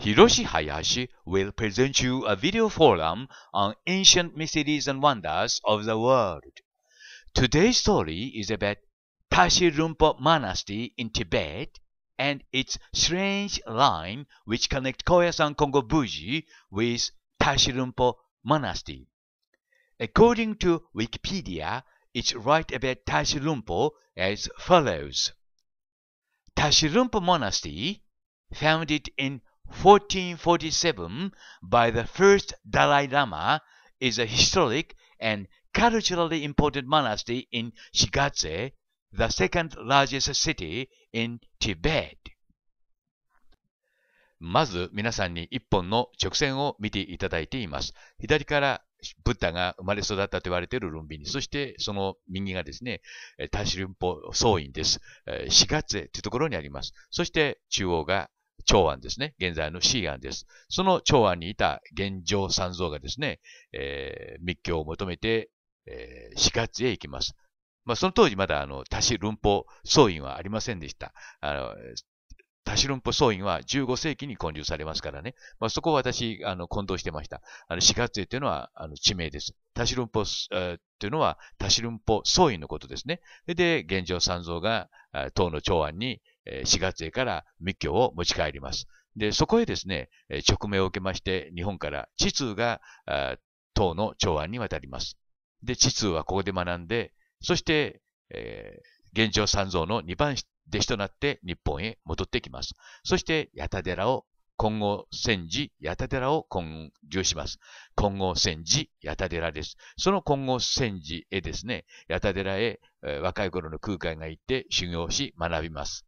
Hiroshi Hayashi will present you a video forum on ancient mysteries and wonders of the world. Today's story is about Tashi Rumpo Monastery in Tibet and its strange line which connects Koyasan Buji with Tashi Rumpo Monastery. According to Wikipedia, it's right about Tashi Rumpo as follows. Tashi Rumpo Monastery, founded in 1447 by the first Dalai Lama is a historic and culturally important monastery in Shigatse, the second largest city in Tibet. まず皆さんに一本の直線を見ていただいています。左からブッダが生まれ育ったと言われているルンビニ。そしてその右がですね、タシルンポ総院です。4月というところにあります。そして中央が長安ですね。現在の西安です。その長安にいた玄城三蔵がですね、えー、密教を求めて、えー、へ行きます。まあ、その当時まだ、あの、多子論法僧院はありませんでした。あの、多子論法僧院は15世紀に建立されますからね。まあ、そこを私、あの、混同してました。あの、死というのは、あの、地名です。多子論法、えー、というのは、多子論法僧院のことですね。で、玄城三蔵が、唐の長安に、4月へから密教を持ち帰ります。で、そこへですね、直命を受けまして、日本から地通が唐の長安に渡ります。で、地通はここで学んで、そして、えー、現状三蔵の二番弟子となって日本へ戻ってきます。そして、八田寺を今後戦時八田寺を混住します。今後戦時八田寺です。その今後戦時へですね、八田寺へ、えー、若い頃の空海が行って修行し学びます。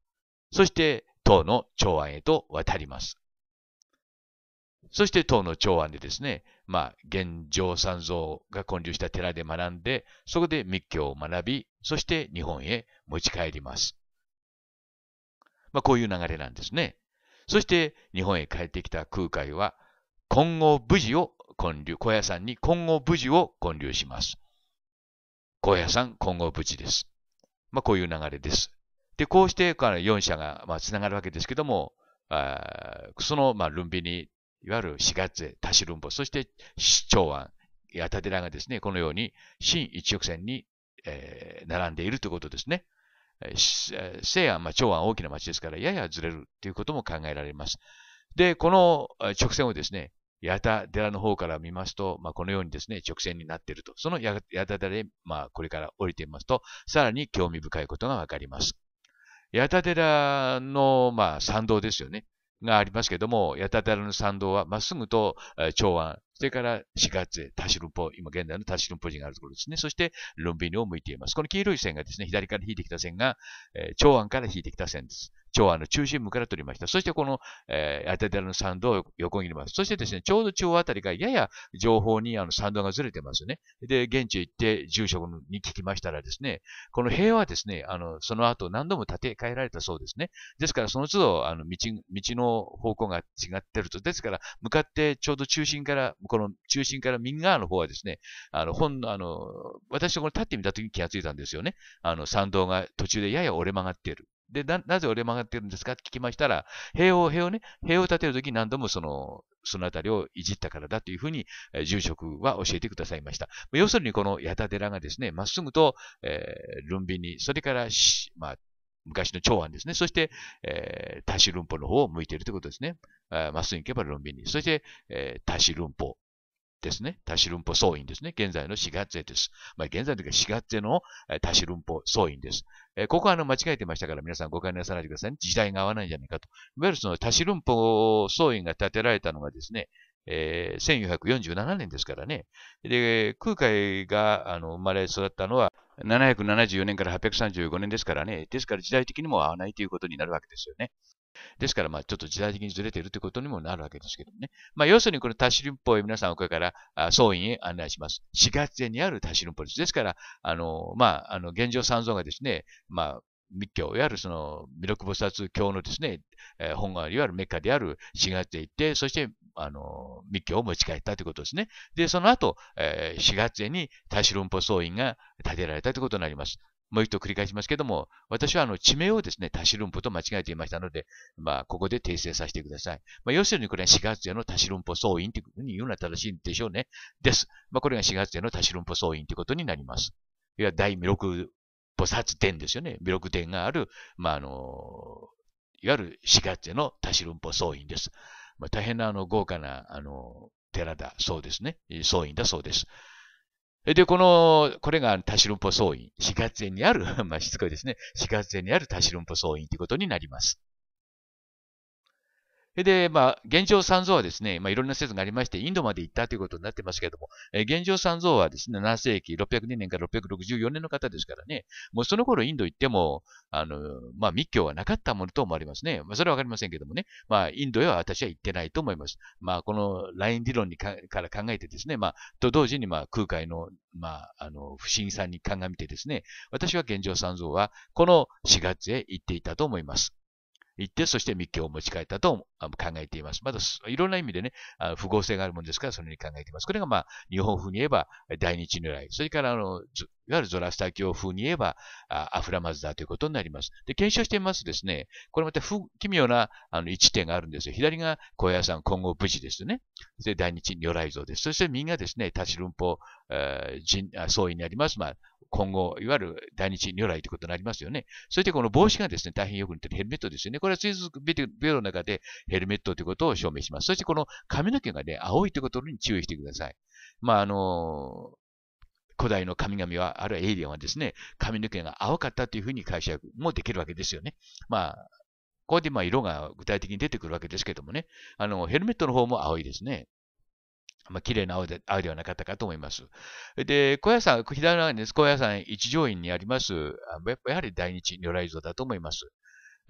そして唐の長安へと渡ります。そして唐の長安でですね、まあ、現状三蔵が建立した寺で学んで、そこで密教を学び、そして日本へ持ち帰ります。まあ、こういう流れなんですね。そして日本へ帰ってきた空海は、今後無事を建立、小屋さんに今後無事を建立します。小屋さん、今後無事です。まあ、こういう流れです。で、こうしてから4社がまあつながるわけですけども、あそのまあルンビニ、いわゆる4月、多種論ボ、そして長安、ヤタデラがですね、このように新一直線に、えー、並んでいるということですね。西安、まあ、長安大きな町ですから、ややずれるということも考えられます。で、この直線をですね、八田寺の方から見ますと、まあ、このようにですね、直線になっていると。その八田寺で、まあ、これから降りてみますと、さらに興味深いことがわかります。八田寺の、まあ、参道ですよね。がありますけども、八田寺の参道はまっすぐと、えー、長安、それから四月、田代ポ、今現在の田代ポジがあるところですね。そして、ルンビニを向いています。この黄色い線がですね、左から引いてきた線が、えー、長安から引いてきた線です。長和の中心部から取りました。そしてこの、えー、アテテラの参道を横切ります。そしてですね、ちょうど中央あたりがやや情報にあの参道がずれてますね。で、現地へ行って住職に聞きましたらですね、この塀はですね、あの、その後何度も建て替えられたそうですね。ですからその都度、あの、道、道の方向が違ってると。ですから、向かってちょうど中心から、この中心から右側の方はですね、あの、本の、あの、私とこの立ってみた時に気がついたんですよね。あの、参道が途中でやや折れ曲がっている。で、な、なぜ折れ曲がってるんですかって聞きましたら、塀を、塀をね、塀を建てるとき何度もその、そのあたりをいじったからだというふうに、えー、住職は教えてくださいました。要するにこの八田寺がですね、まっすぐと、えー、ルンビに、それから、まあ、昔の長安ですね。そして、えー、シル論法の方を向いているということですね。まっすぐ行けば論ビに。そして、えー、シル論法ですね。多子論法総院ですね。現在の4月です。まあ、現在の時は4月の多子論法総院です。えー、ここはあの間違えてましたから皆さん誤解なさないでください、ね。時代が合わないんじゃないかと。いわゆるその多子論法総院が建てられたのがですね、えー、1447年ですからね。で、空海があの生まれ育ったのは774年から835年ですからね。ですから時代的にも合わないということになるわけですよね。ですから、まあ、ちょっと時代的にずれているということにもなるわけですけどね。まあ、要するにこの多種林法へ皆さん、これから、総院へ案内します。4月にあるシルンポです。ですから、あの、まあ、あの、現状三蔵がですね、まあ、密教、いわゆるその、弥勒菩薩教のですね、えー、本願、いわゆるメッカである4月へ行って、そして、あの、密教を持ち帰ったということですね。で、その後、えー、4月にシルンポ総院が建てられたということになります。もう一度繰り返しますけども、私はあの地名をですね、タシルンポと間違えていましたので、まあ、ここで訂正させてください。まあ、要するにこれは4月へのタシルンポ総員というふうに言うのは正しいんでしょうね。です。まあ、これが4月へのタシルンポ総員ということになります。いる第6菩薩殿ですよね。弥勒殿がある、まあ、あの、いわゆる4月への多シルンポ僧員です。まあ、大変なあの豪華なあの寺だそうですね。僧員だそうです。で、この、これが多種論法総院、四月園にある、まあ、しつこいですね、四月園にある多種論法総院ということになります。で、まあ、現状三蔵はですね、まあ、いろんな説がありまして、インドまで行ったということになってますけれども、えー、現状三蔵はですね、7世紀、602年から664年の方ですからね、もうその頃インド行っても、あの、まあ、密教はなかったものと思われますね。まあ、それはわかりませんけどもね、まあ、インドへは私は行ってないと思います。まあ、このライン理論にから考えてですね、まあ、と同時に、まあ、空海の、まあ、あの、不審さに鑑みてですね、私は現状三蔵は、この4月へ行っていたと思います。行って、そして密教を持ち帰ったと考えています。まだいろんな意味でね、不合性があるものですから、それに考えています。これがまあ、日本風に言えば、大日如来。それから、あの、いわゆるゾラスター教風に言えば、アフラマズダということになります。で、検証してみますとですね、これまた奇妙なあの一点があるんですよ。左が高野山今後無事ですね。で、大日如来像です。そして右がですね、立ち論法、え総員にあります。まあ今後、いわゆる大日如来ということになりますよね。そしてこの帽子がですね、大変よく似てるヘルメットですよね。これは水族ビデオの中でヘルメットということを証明します。そしてこの髪の毛がね、青いということに注意してください。まあ、あの、古代の神々は、あるいはエイリアンはですね、髪の毛が青かったというふうに解釈もできるわけですよね。まあ、ここでまあ色が具体的に出てくるわけですけどもね、あの、ヘルメットの方も青いですね。まあ、綺麗な青で青ではなかったかと思います。で、高野山、左側にです。高野山一条院にあります、やはり大日如来像だと思います。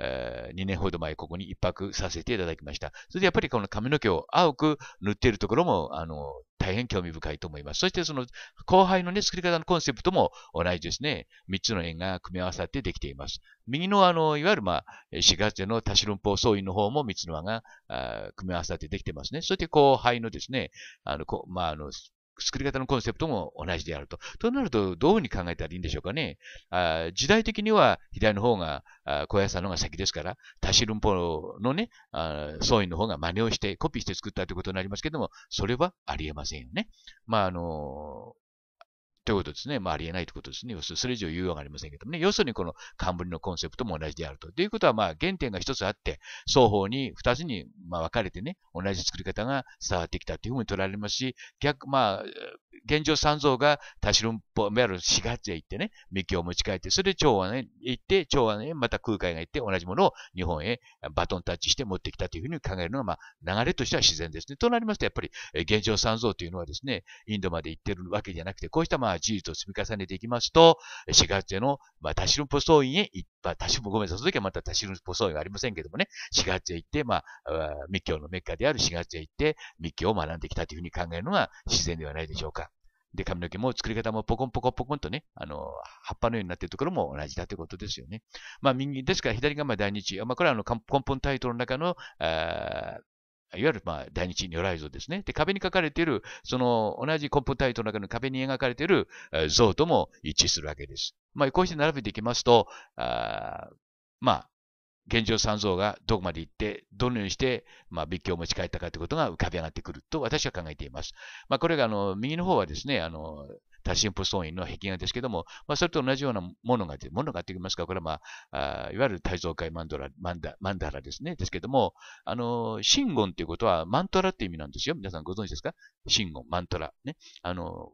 えー、2年ほど前ここに一泊させていただきました。それでやっぱりこの髪の毛を青く塗っているところも、あの、大変興味深いと思います。そしてその後輩のね、作り方のコンセプトも同じですね。3つの円が組み合わさってできています。右のあの、いわゆるまあ、4月での多種論法総員の方も3つの輪が組み合わさってできてますね。そして後輩のですね、あの、こまあ、あの、作り方のコンセプトも同じであると。となると、どういうふうに考えたらいいんでしょうかね。あ時代的には左の方が、あ小林さんの方が先ですから、シルン法のね、あ総員の方が真似をして、コピーして作ったということになりますけども、それはありえませんよね。まあ、あのということですね。まあ、ありえないということですね。要するに、それ以上言うようがありませんけどもね。要するに、この冠のコンセプトも同じであると。ということは、まあ、原点が一つあって、双方に二つに、まあ、分かれてね、同じ作り方が伝わってきたというふうに取られますし、逆、まあ、現状三蔵がタシルンポメル4月へ行ってね、密教を持ち帰って、それで長安へ行って、長安へまた空海が行って、同じものを日本へバトンタッチして持ってきたというふうに考えるのが、まあ、流れとしては自然ですね。となりますと、やっぱり、現状三蔵というのはですね、インドまで行ってるわけじゃなくて、こうしたまあ事実を積み重ねていきますと、4月への、まあ、タシルンポ総院へ行って、まあ、多少もごめんなさい。その時はまた多しの細いがありませんけどもね、4月へ行って、まあ、密教のメッカである4月へ行って、密教を学んできたというふうに考えるのが自然ではないでしょうか。で、髪の毛も作り方もポコンポコンポコンとね、あの、葉っぱのようになっているところも同じだということですよね。まあ、右、ですから左がまあ大日、まあ、これはあの、根本タイトルの中の、あいわゆる、まあ、大日如来像ですね。で、壁に書かれている、その、同じコンポタイトの中の壁に描かれている像とも一致するわけです。まあ、こうして並べていきますと、あまあ、現状三蔵がどこまで行って、どのようにして、まあ、仏教を持ち帰ったかということが浮かび上がってくると私は考えています。まあ、これが、あの、右の方はですね、あの、多神仏尊院の壁画ですけども、まあ、それと同じようなものが、ものがと言いますか、これは、まあ、あいわゆる大蔵界マンドラ、マンダ、マンダラですね。ですけども、あの、真言ということは、マントラっていう意味なんですよ。皆さんご存知ですか真言、マントラ。ね。あの、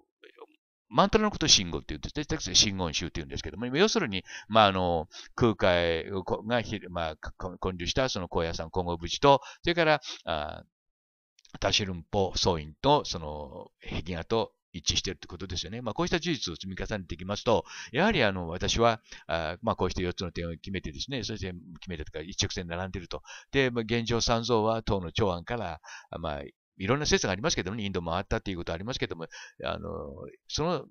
マントラのことを真言って言うんです。で、テクストでって言うんですけども、要するに、まあ、あの、空海が、まあ、混流したその高野山金剛無と、それから、あタシルンポ総員と、その、壁画と一致しているということですよね。まあ、こうした事実を積み重ねていきますと、やはりあの私はあ、まあ、こうして4つの点を決めてですね、そして決めたとか一直線並んでいると。で、まあ、現状三蔵は党の長安から、まあ、いろんな説がありますけども、ね、インドもあったということありますけども、あの、その、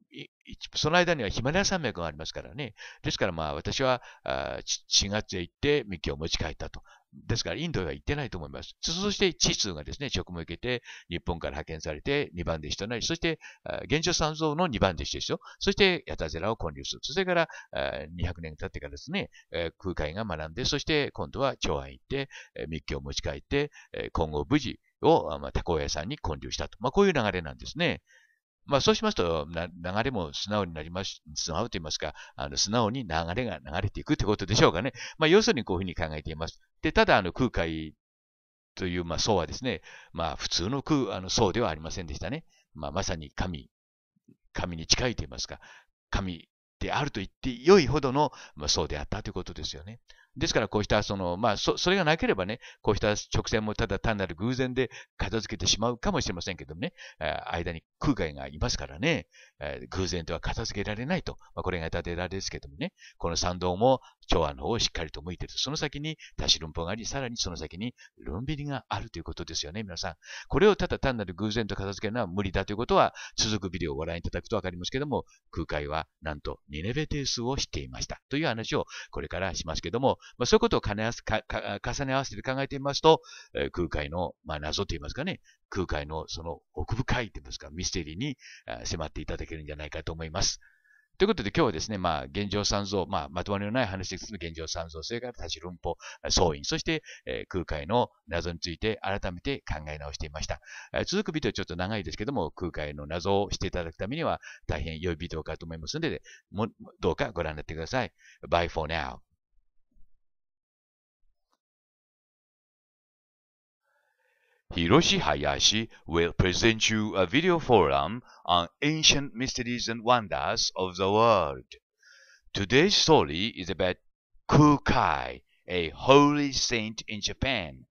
その間にはヒマラヤ山脈がありますからね。ですからまあ私は、あ4月へ行ってミキを持ち帰ったと。ですからインドへは行ってないと思います。そして地図がですね、職務を受けて日本から派遣されて2番弟子となり、そして、現状三蔵の2番弟子ですよ。そして、ヤタゼラを建立する。それから、200年経ってからですね、空海が学んで、そして今度は長安行って、密教を持ち帰って、今後無事、を、まあ、たこ屋さんに建立したと。まあ、こういう流れなんですね。まあ、そうしますと、流れも素直になります、素直と言いますか、あの素直に流れが流れていくということでしょうかね。まあ、要するにこういうふうに考えています。で、ただ、あの、空海という、まあ、層はですね、まあ、普通の空、あの、層ではありませんでしたね。まあ、まさに神、神に近いと言いますか、神であると言って良いほどの、まあ、層であったということですよね。ですからこうしたその、まあそ、それがなければね、こうした直線もただ単なる偶然で片付けてしまうかもしれませんけどもね、間に空海がいますからね、偶然では片付けられないと、まあ、これが立てられですけどもね、この参道も長安の方をしっかりと向いている。と、その先に多子論法があり、さらにその先にルンビリがあるということですよね、皆さん。これをただ単なる偶然と片付けるのは無理だということは、続くビデオをご覧いただくとわかりますけども、空海はなんとニネベ定数をしていました。という話をこれからしますけども、まあ、そういうことを重ね合わせ重ね合わせて考えてみますと、えー、空海の、まあ、謎と言いますかね、空海のその奥深いと言いますか、ミステリーに迫っていただけるんじゃないかと思います。ということで今日はですね、まあ、現状三蔵、まあ、まとまりのない話です現状三蔵、それから多種論法、総員、そして、えー、空海の謎について改めて考え直していました。えー、続くビデオちょっと長いですけども、空海の謎をしていただくためには大変良いビデオかと思いますので、もどうかご覧になってください。Bye for now. Hiroshi Hayashi will present you a video forum on ancient mysteries and wonders of the world. Today's story is about Kukai, a holy saint in Japan.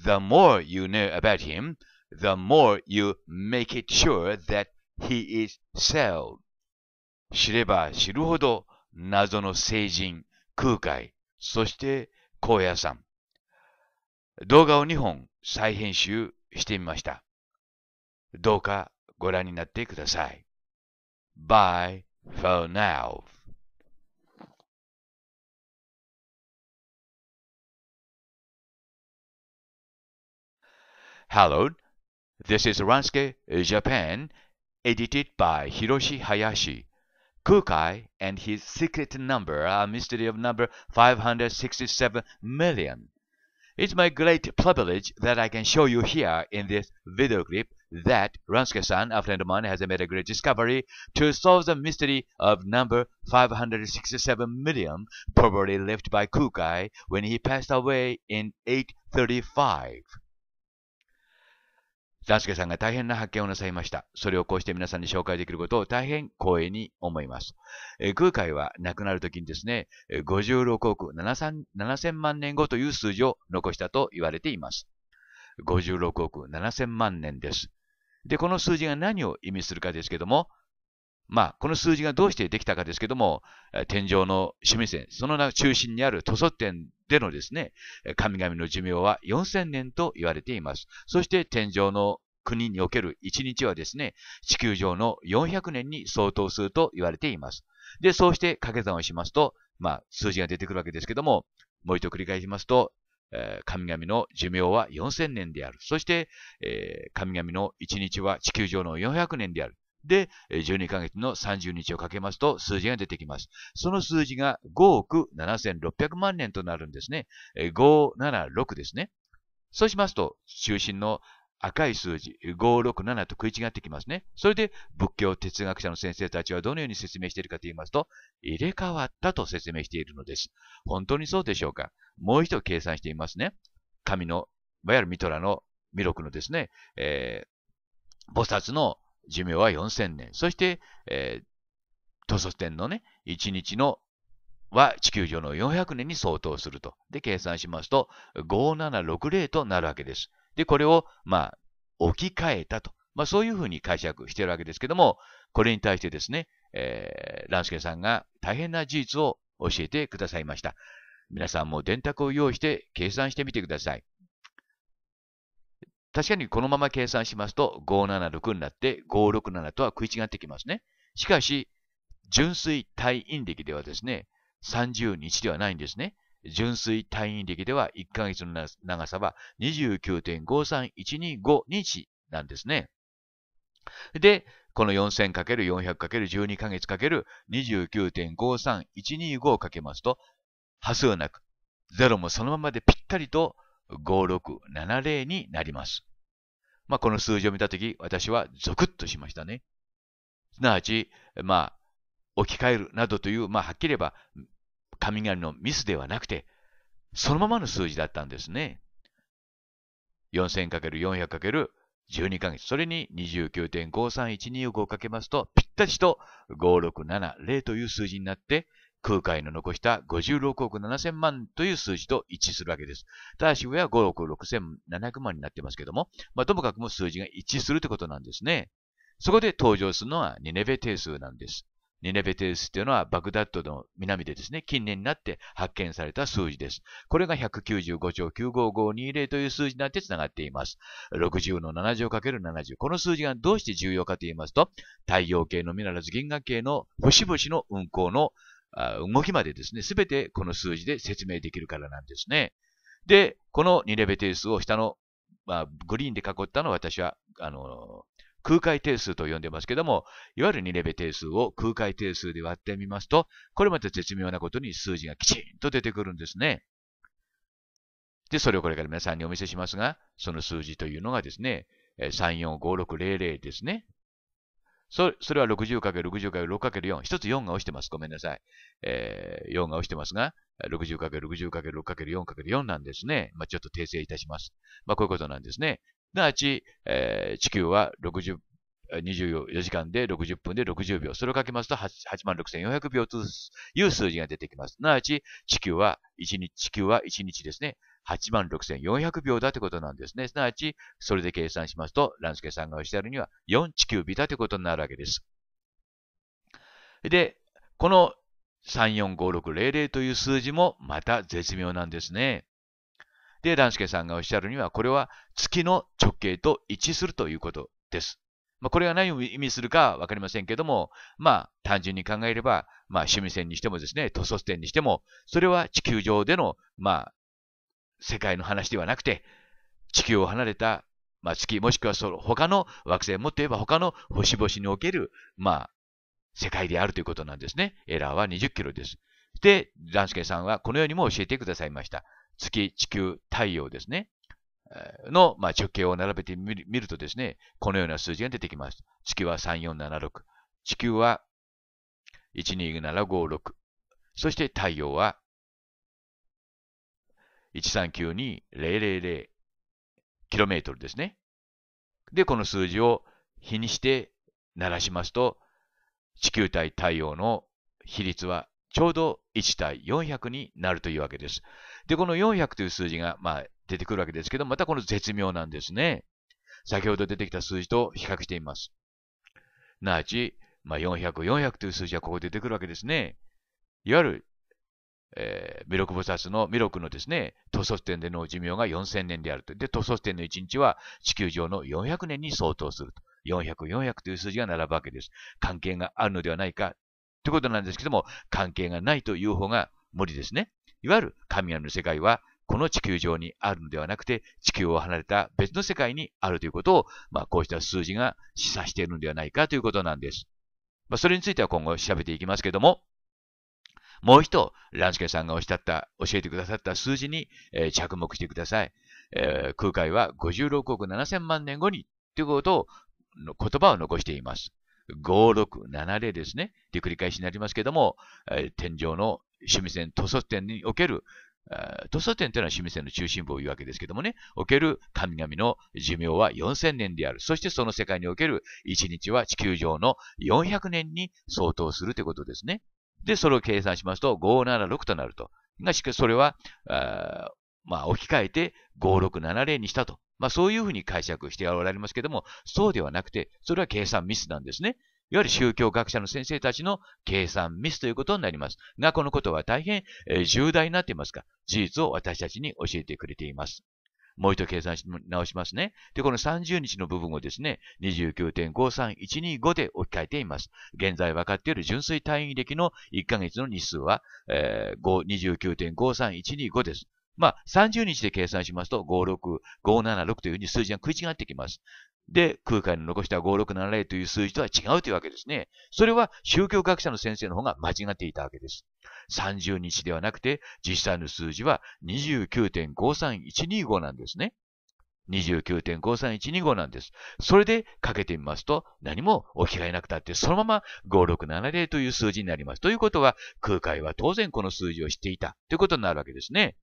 The more you know about him, the more you make it sure that he is so. 知れば知るほど謎の聖人、空海、そして高野山、動画を2本再編集してみました。どうかご覧になってください。Bye for now. Hello, this is Ransuke Japan, edited by Hiroshi Hayashi. Kukai and his secret number, a mystery of number 567 million. It's my great privilege that I can show you here in this video clip that Ransuke-san, a friend of mine, has made a great discovery to solve the mystery of number 567 million, probably left by Kukai when he passed away in 835. ダンスケさんが大変な発見をなさいました。それをこうして皆さんに紹介できることを大変光栄に思います。えー、空海は亡くなるときにですね、56億7000万年後という数字を残したと言われています。56億7000万年です。で、この数字が何を意味するかですけども、まあ、この数字がどうしてできたかですけども、天井の味線、その中心にある塗装点でのですね、神々の寿命は4000年と言われています。そして天井の国における1日はですね、地球上の400年に相当すると言われています。で、そうして掛け算をしますと、まあ、数字が出てくるわけですけども、もう一度繰り返しますと、神々の寿命は4000年である。そして、神々の1日は地球上の400年である。で、12ヶ月の30日をかけますと数字が出てきます。その数字が5億7600万年となるんですね。576ですね。そうしますと、中心の赤い数字、567と食い違ってきますね。それで、仏教哲学者の先生たちはどのように説明しているかと言いますと、入れ替わったと説明しているのです。本当にそうでしょうかもう一度計算していますね。神の、いわゆるミトラの弥勒のですね、えー、菩薩の寿命は4000年。そして、えー、天のね、1日のは地球上の400年に相当すると。で、計算しますと、5760となるわけです。で、これを、まあ、置き換えたと。まあ、そういうふうに解釈しているわけですけども、これに対してですね、えー、ランスケさんが大変な事実を教えてくださいました。皆さんも電卓を用意して計算してみてください。確かにこのまま計算しますと、576になって、567とは食い違ってきますね。しかし、純粋退院歴ではですね、30日ではないんですね。純粋退院歴では1ヶ月の長さは29.53125日なんですね。で、この 4000×400×12 ヶ月 ×29.53125 をかけますと、波数なく、0もそのままでぴったりと5670になります。まあ、この数字を見たとき、私はゾクッとしましたね。すなわち、まあ、置き換えるなどという、まあ、はっきり言えば、神々のミスではなくて、そのままの数字だったんですね。4000×400×12 ヶ月。それに29.53125をかけますと、ぴったりと5670という数字になって、空海の残した56億7000万という数字と一致するわけです。ただし上は5億6700万になってますけども、まあ、ともかくも数字が一致するということなんですね。そこで登場するのはニネベ定数なんです。ニネベ定数というのはバグダッドの南でですね、近年になって発見された数字です。これが195兆95520という数字になってつながっています。60の7乗 ×70。この数字がどうして重要かと言いますと、太陽系のみならず銀河系の星々の運行の動きまでですね、すべてこの数字で説明できるからなんですね。で、この2レベ定数を下の、まあ、グリーンで囲ったのを私は、あの、空海定数と呼んでますけども、いわゆる2レベ定数を空海定数で割ってみますと、これまた絶妙なことに数字がきちんと出てくるんですね。で、それをこれから皆さんにお見せしますが、その数字というのがですね、345600ですね。それは 60×60×6×4。一つ4が落ちてます。ごめんなさい。えー、4が落ちてますが、60×60×6×4×4 なんですね。まあ、ちょっと訂正いたします。まあ、こういうことなんですね。なあち、えー、地球は24時間で60分で60秒。それをかけますと86,400秒という数字が出てきます。なあち、地球は1日、地球は1日ですね。8 6400秒だということなんですね。すなわち、それで計算しますと、ランスケさんがおっしゃるには4地球日だということになるわけです。で、この345600という数字もまた絶妙なんですね。で、ランスケさんがおっしゃるには、これは月の直径と一致するということです。まあ、これが何を意味するかわかりませんけども、まあ、単純に考えれば、まあ、趣味線にしてもですね、塗装線にしても、それは地球上での、まあ、世界の話ではなくて、地球を離れた、まあ、月、もしくはその他の惑星、もっと言えば他の星々における、まあ、世界であるということなんですね。エラーは20キロです。で、ランスケさんはこのようにも教えてくださいました。月、地球、太陽ですね。の、まあ、直径を並べてみるとですね、このような数字が出てきます。月は3476。地球は12756。そして太陽は1 3 9 2 0 0ートルですね。で、この数字を比にして鳴らしますと、地球対太陽の比率はちょうど1対400になるというわけです。で、この400という数字が、まあ、出てくるわけですけど、またこの絶妙なんですね。先ほど出てきた数字と比較しています。なあち、まあ、400、400という数字はここ出てくるわけですね。いわゆるえー、弥勒菩薩の弥勒のですね、塗装点での寿命が4000年であると。で、塗装点の1日は地球上の400年に相当すると。400、400という数字が並ぶわけです。関係があるのではないか。ということなんですけども、関係がないという方が無理ですね。いわゆる神谷の世界は、この地球上にあるのではなくて、地球を離れた別の世界にあるということを、まあ、こうした数字が示唆しているのではないかということなんです。まあ、それについては今後調べていきますけども、もう一度、ランスケさんがおっしゃった、教えてくださった数字に、えー、着目してください。えー、空海は56億7000万年後にということを、の言葉を残しています。5670ですね。で繰り返しになりますけども、えー、天井の趣味線、塗装点における、塗装点というのは趣味線の中心部を言うわけですけどもね、おける神々の寿命は4000年である。そしてその世界における1日は地球上の400年に相当するということですね。で、それを計算しますと、576となると。が、しかしそれは、あまあ、置き換えて5670にしたと。まあ、そういうふうに解釈しておられますけども、そうではなくて、それは計算ミスなんですね。いわゆる宗教学者の先生たちの計算ミスということになります。が、このことは大変、え重大になっていますか事実を私たちに教えてくれています。もう一度計算し直しますね。で、この30日の部分をですね、29.53125で置き換えています。現在分かっている純粋単位歴の1ヶ月の日数は、えー、29.53125です。まあ、30日で計算しますと、56576というふうに数字が食い違ってきます。で、空海の残した5670という数字とは違うというわけですね。それは宗教学者の先生の方が間違っていたわけです。30日ではなくて、実際の数字は29.53125なんですね。29.53125なんです。それでかけてみますと、何も起きがえなくたって、そのまま5670という数字になります。ということは、空海は当然この数字を知っていたということになるわけですね。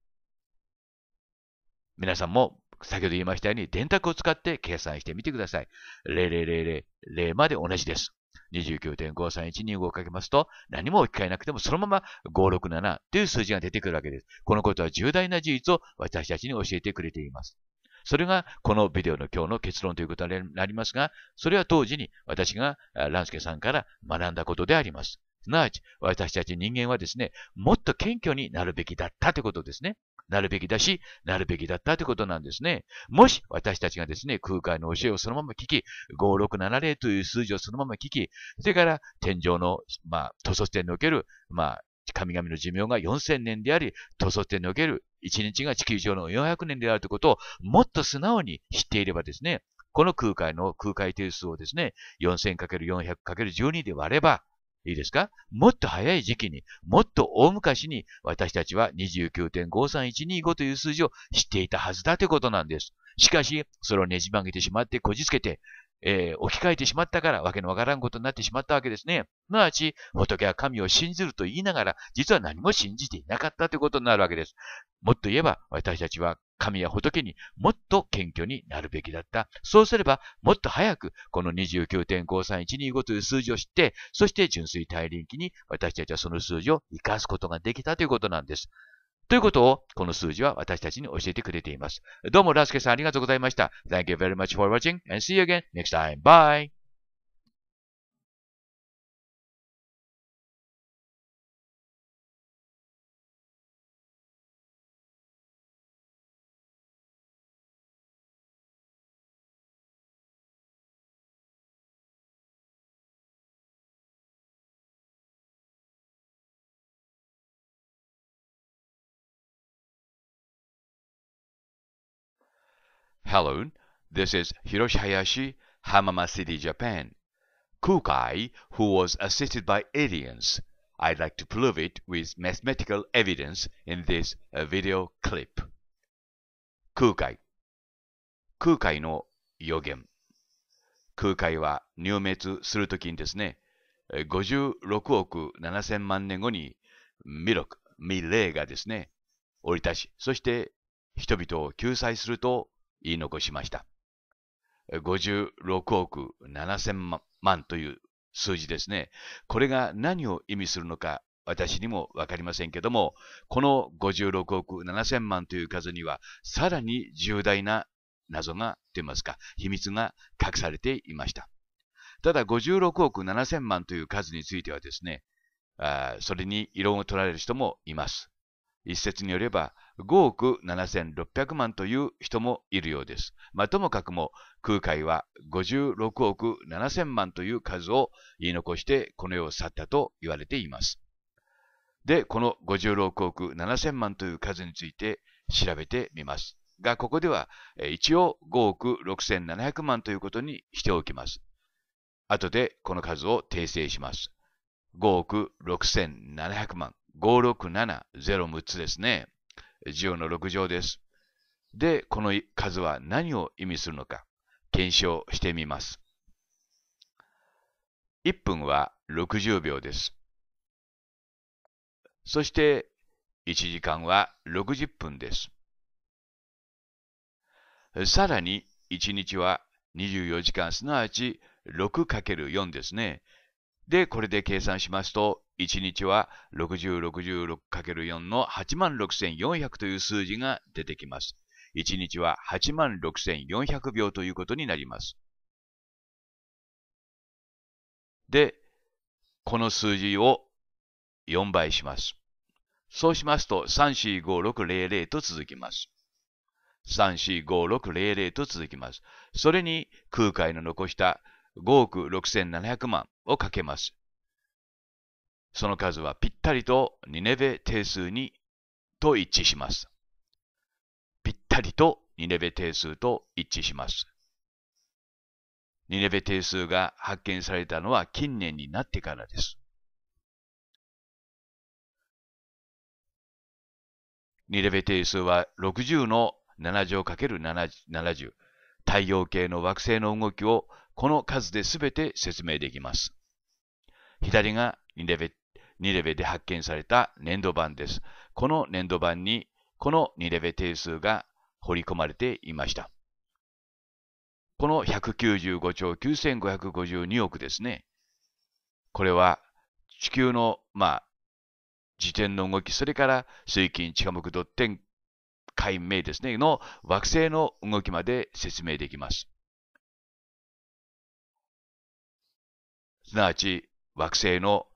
皆さんも先ほど言いましたように、電卓を使って計算してみてください。0000、0まで同じです。29.5312をかけますと、何も置き換えなくてもそのまま567という数字が出てくるわけです。このことは重大な事実を私たちに教えてくれています。それがこのビデオの今日の結論ということになりますが、それは当時に私が蘭介さんから学んだことであります。すなわち、私たち人間はですね、もっと謙虚になるべきだったということですね。なるべきだし、なるべきだったということなんですね。もし私たちがですね、空海の教えをそのまま聞き、5670という数字をそのまま聞き、それから天井の、まあ、塗装点における、まあ、神々の寿命が4000年であり、塗装点における1日が地球上の400年であるということをもっと素直に知っていればですね、この空海の空海定数をですね、4000×400×12 で割れば、いいですかもっと早い時期に、もっと大昔に、私たちは29.53125という数字を知っていたはずだということなんです。しかし、それをねじ曲げてしまってこじつけて、えー、置き換えてしまったから、わけのわからんことになってしまったわけですね。すなわち、仏は神を信じると言いながら、実は何も信じていなかったということになるわけです。もっと言えば、私たちは神や仏にもっと謙虚になるべきだった。そうすれば、もっと早く、この29.53125という数字を知って、そして純粋大輪期に私たちはその数字を生かすことができたということなんです。ということを、この数字は私たちに教えてくれています。どうも、ラスケさんありがとうございました。Thank you very much for watching and see you again next time. Bye! Hello, this is Hiroshi Hayashi, Hamama City, Japan. Kukai, who was assisted by aliens. I'd like to prove it with mathematical evidence in this video clip. 空海空海の予言空海は入滅するときにですね、56億7000万年後に弥勒、未霊がですね、降り立ち、そして人々を救済すると言い残しました。56億7千万という数字ですね。これが何を意味するのか私にもわかりませんけども、この56億7千万という数には、さらに重大な謎が、と言いますか、秘密が隠されていました。ただ、56億7千万という数についてはですね、あそれに異論を取られる人もいます。一説によれば、5億7600万という人もいるようです。まあ、ともかくも、空海は56億7000万という数を言い残してこの世を去ったと言われています。で、この56億7000万という数について調べてみます。が、ここでは一応5億6700万ということにしておきます。後でこの数を訂正します。5億6700万。5670 6つですね。10の6乗です。で、この数は何を意味するのか、検証してみます。1分は60秒です。そして、1時間は60分です。さらに、1日は24時間、すなわち 6×4 ですね。で、これで計算しますと、1日は 6066×4 の86400という数字が出てきます。1日は86400秒ということになります。で、この数字を4倍します。そうしますと、3 4 5 6 0 0と続きます。3 4 5 6 0 0と続きます。それに空海の残した5億6700万をかけます。その数はぴったりとニネベ定数にと一致します。ぴったりとニネベ定数と一致します。ニネベ定数が発見されたのは近年になってからです。ニネベ定数は60の7乗 ×70、太陽系の惑星の動きをこの数で全て説明できます。左がニネベ2レベで発見された粘土板です。この粘土板にこの2レベ定数が彫り込まれていました。この195兆9552億ですね。これは地球の、まあ、時点の動き、それから水金地下木土天解明ですね、の惑星の動きまで説明できます。すなわち惑星の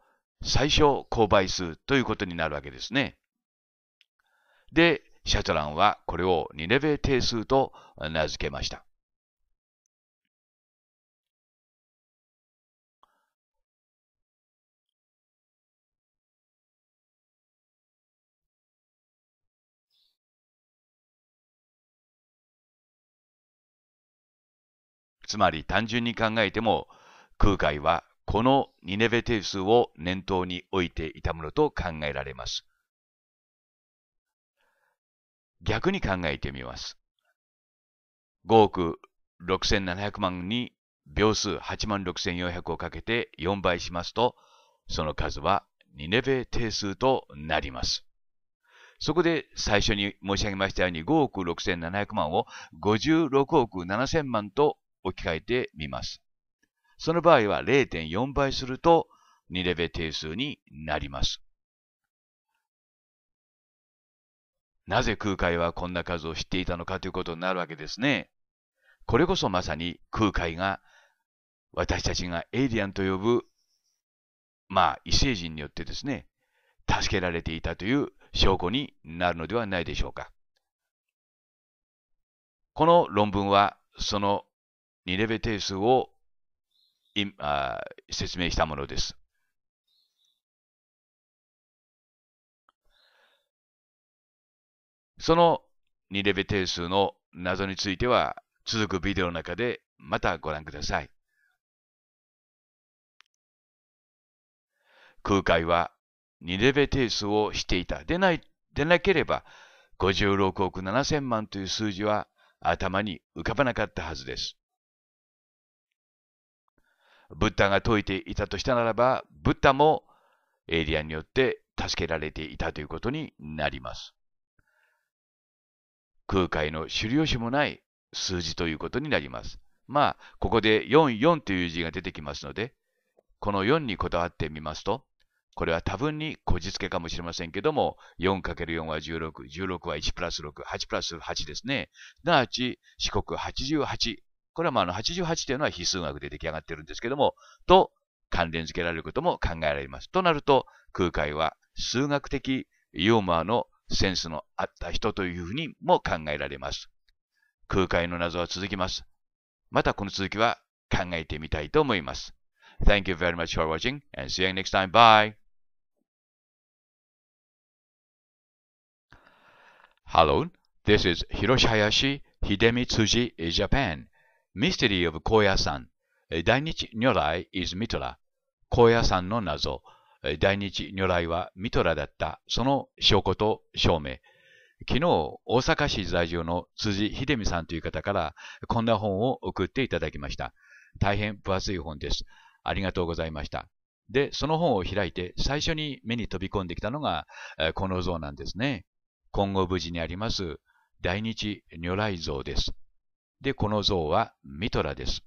最小公倍数ということになるわけですね。で、シャトランはこれをニレベル定数と名付けました。つまり単純に考えても空海はこのニネベ定数を念頭に置いていたものと考えられます。逆に考えてみます。5億6700万に秒数8万6400をかけて4倍しますと、その数はニネベ定数となります。そこで最初に申し上げましたように5億6700万を56億7000万と置き換えてみます。その場合は0.4倍すると2レベ定数になります。なぜ空海はこんな数を知っていたのかということになるわけですね。これこそまさに空海が私たちがエイリアンと呼ぶ、まあ異星人によってですね、助けられていたという証拠になるのではないでしょうか。この論文はその2レベ定数をあ説明したものです。その2レベ定数の謎については続くビデオの中でまたご覧ください。空海は2レベ定数をしていた。でない、でなければ56億7000万という数字は頭に浮かばなかったはずです。ブッダが説いていたとしたならば、ブッダもエイリアンによって助けられていたということになります。空海の狩猟種もない数字ということになります。まあ、ここで44という字が出てきますので、この4にこだわってみますと、これは多分にこじつけかもしれませんけども、4×4 は16、16は1プラス6、8プラス8ですね。すなわち、四国88これはまあの88というのは非数学で出来上がっているんですけども、と関連付けられることも考えられます。となると、空海は数学的ユーモアのセンスのあった人というふうにも考えられます。空海の謎は続きます。またこの続きは考えてみたいと思います。Thank you very much for watching and see you next time. Bye! Hello, this is Hiroshi Hayashi, Hidemi Tsuji, Japan. Mystery of 高野山大日如来 is ミトラ高野山の謎大日如来はミトラだったその証拠と証明昨日、大阪市在住の辻秀美さんという方からこんな本を送っていただきました。大変分厚い本です。ありがとうございました。で、その本を開いて最初に目に飛び込んできたのがこの像なんですね。今後無事にあります大日如来像です。で、この像はミトラです。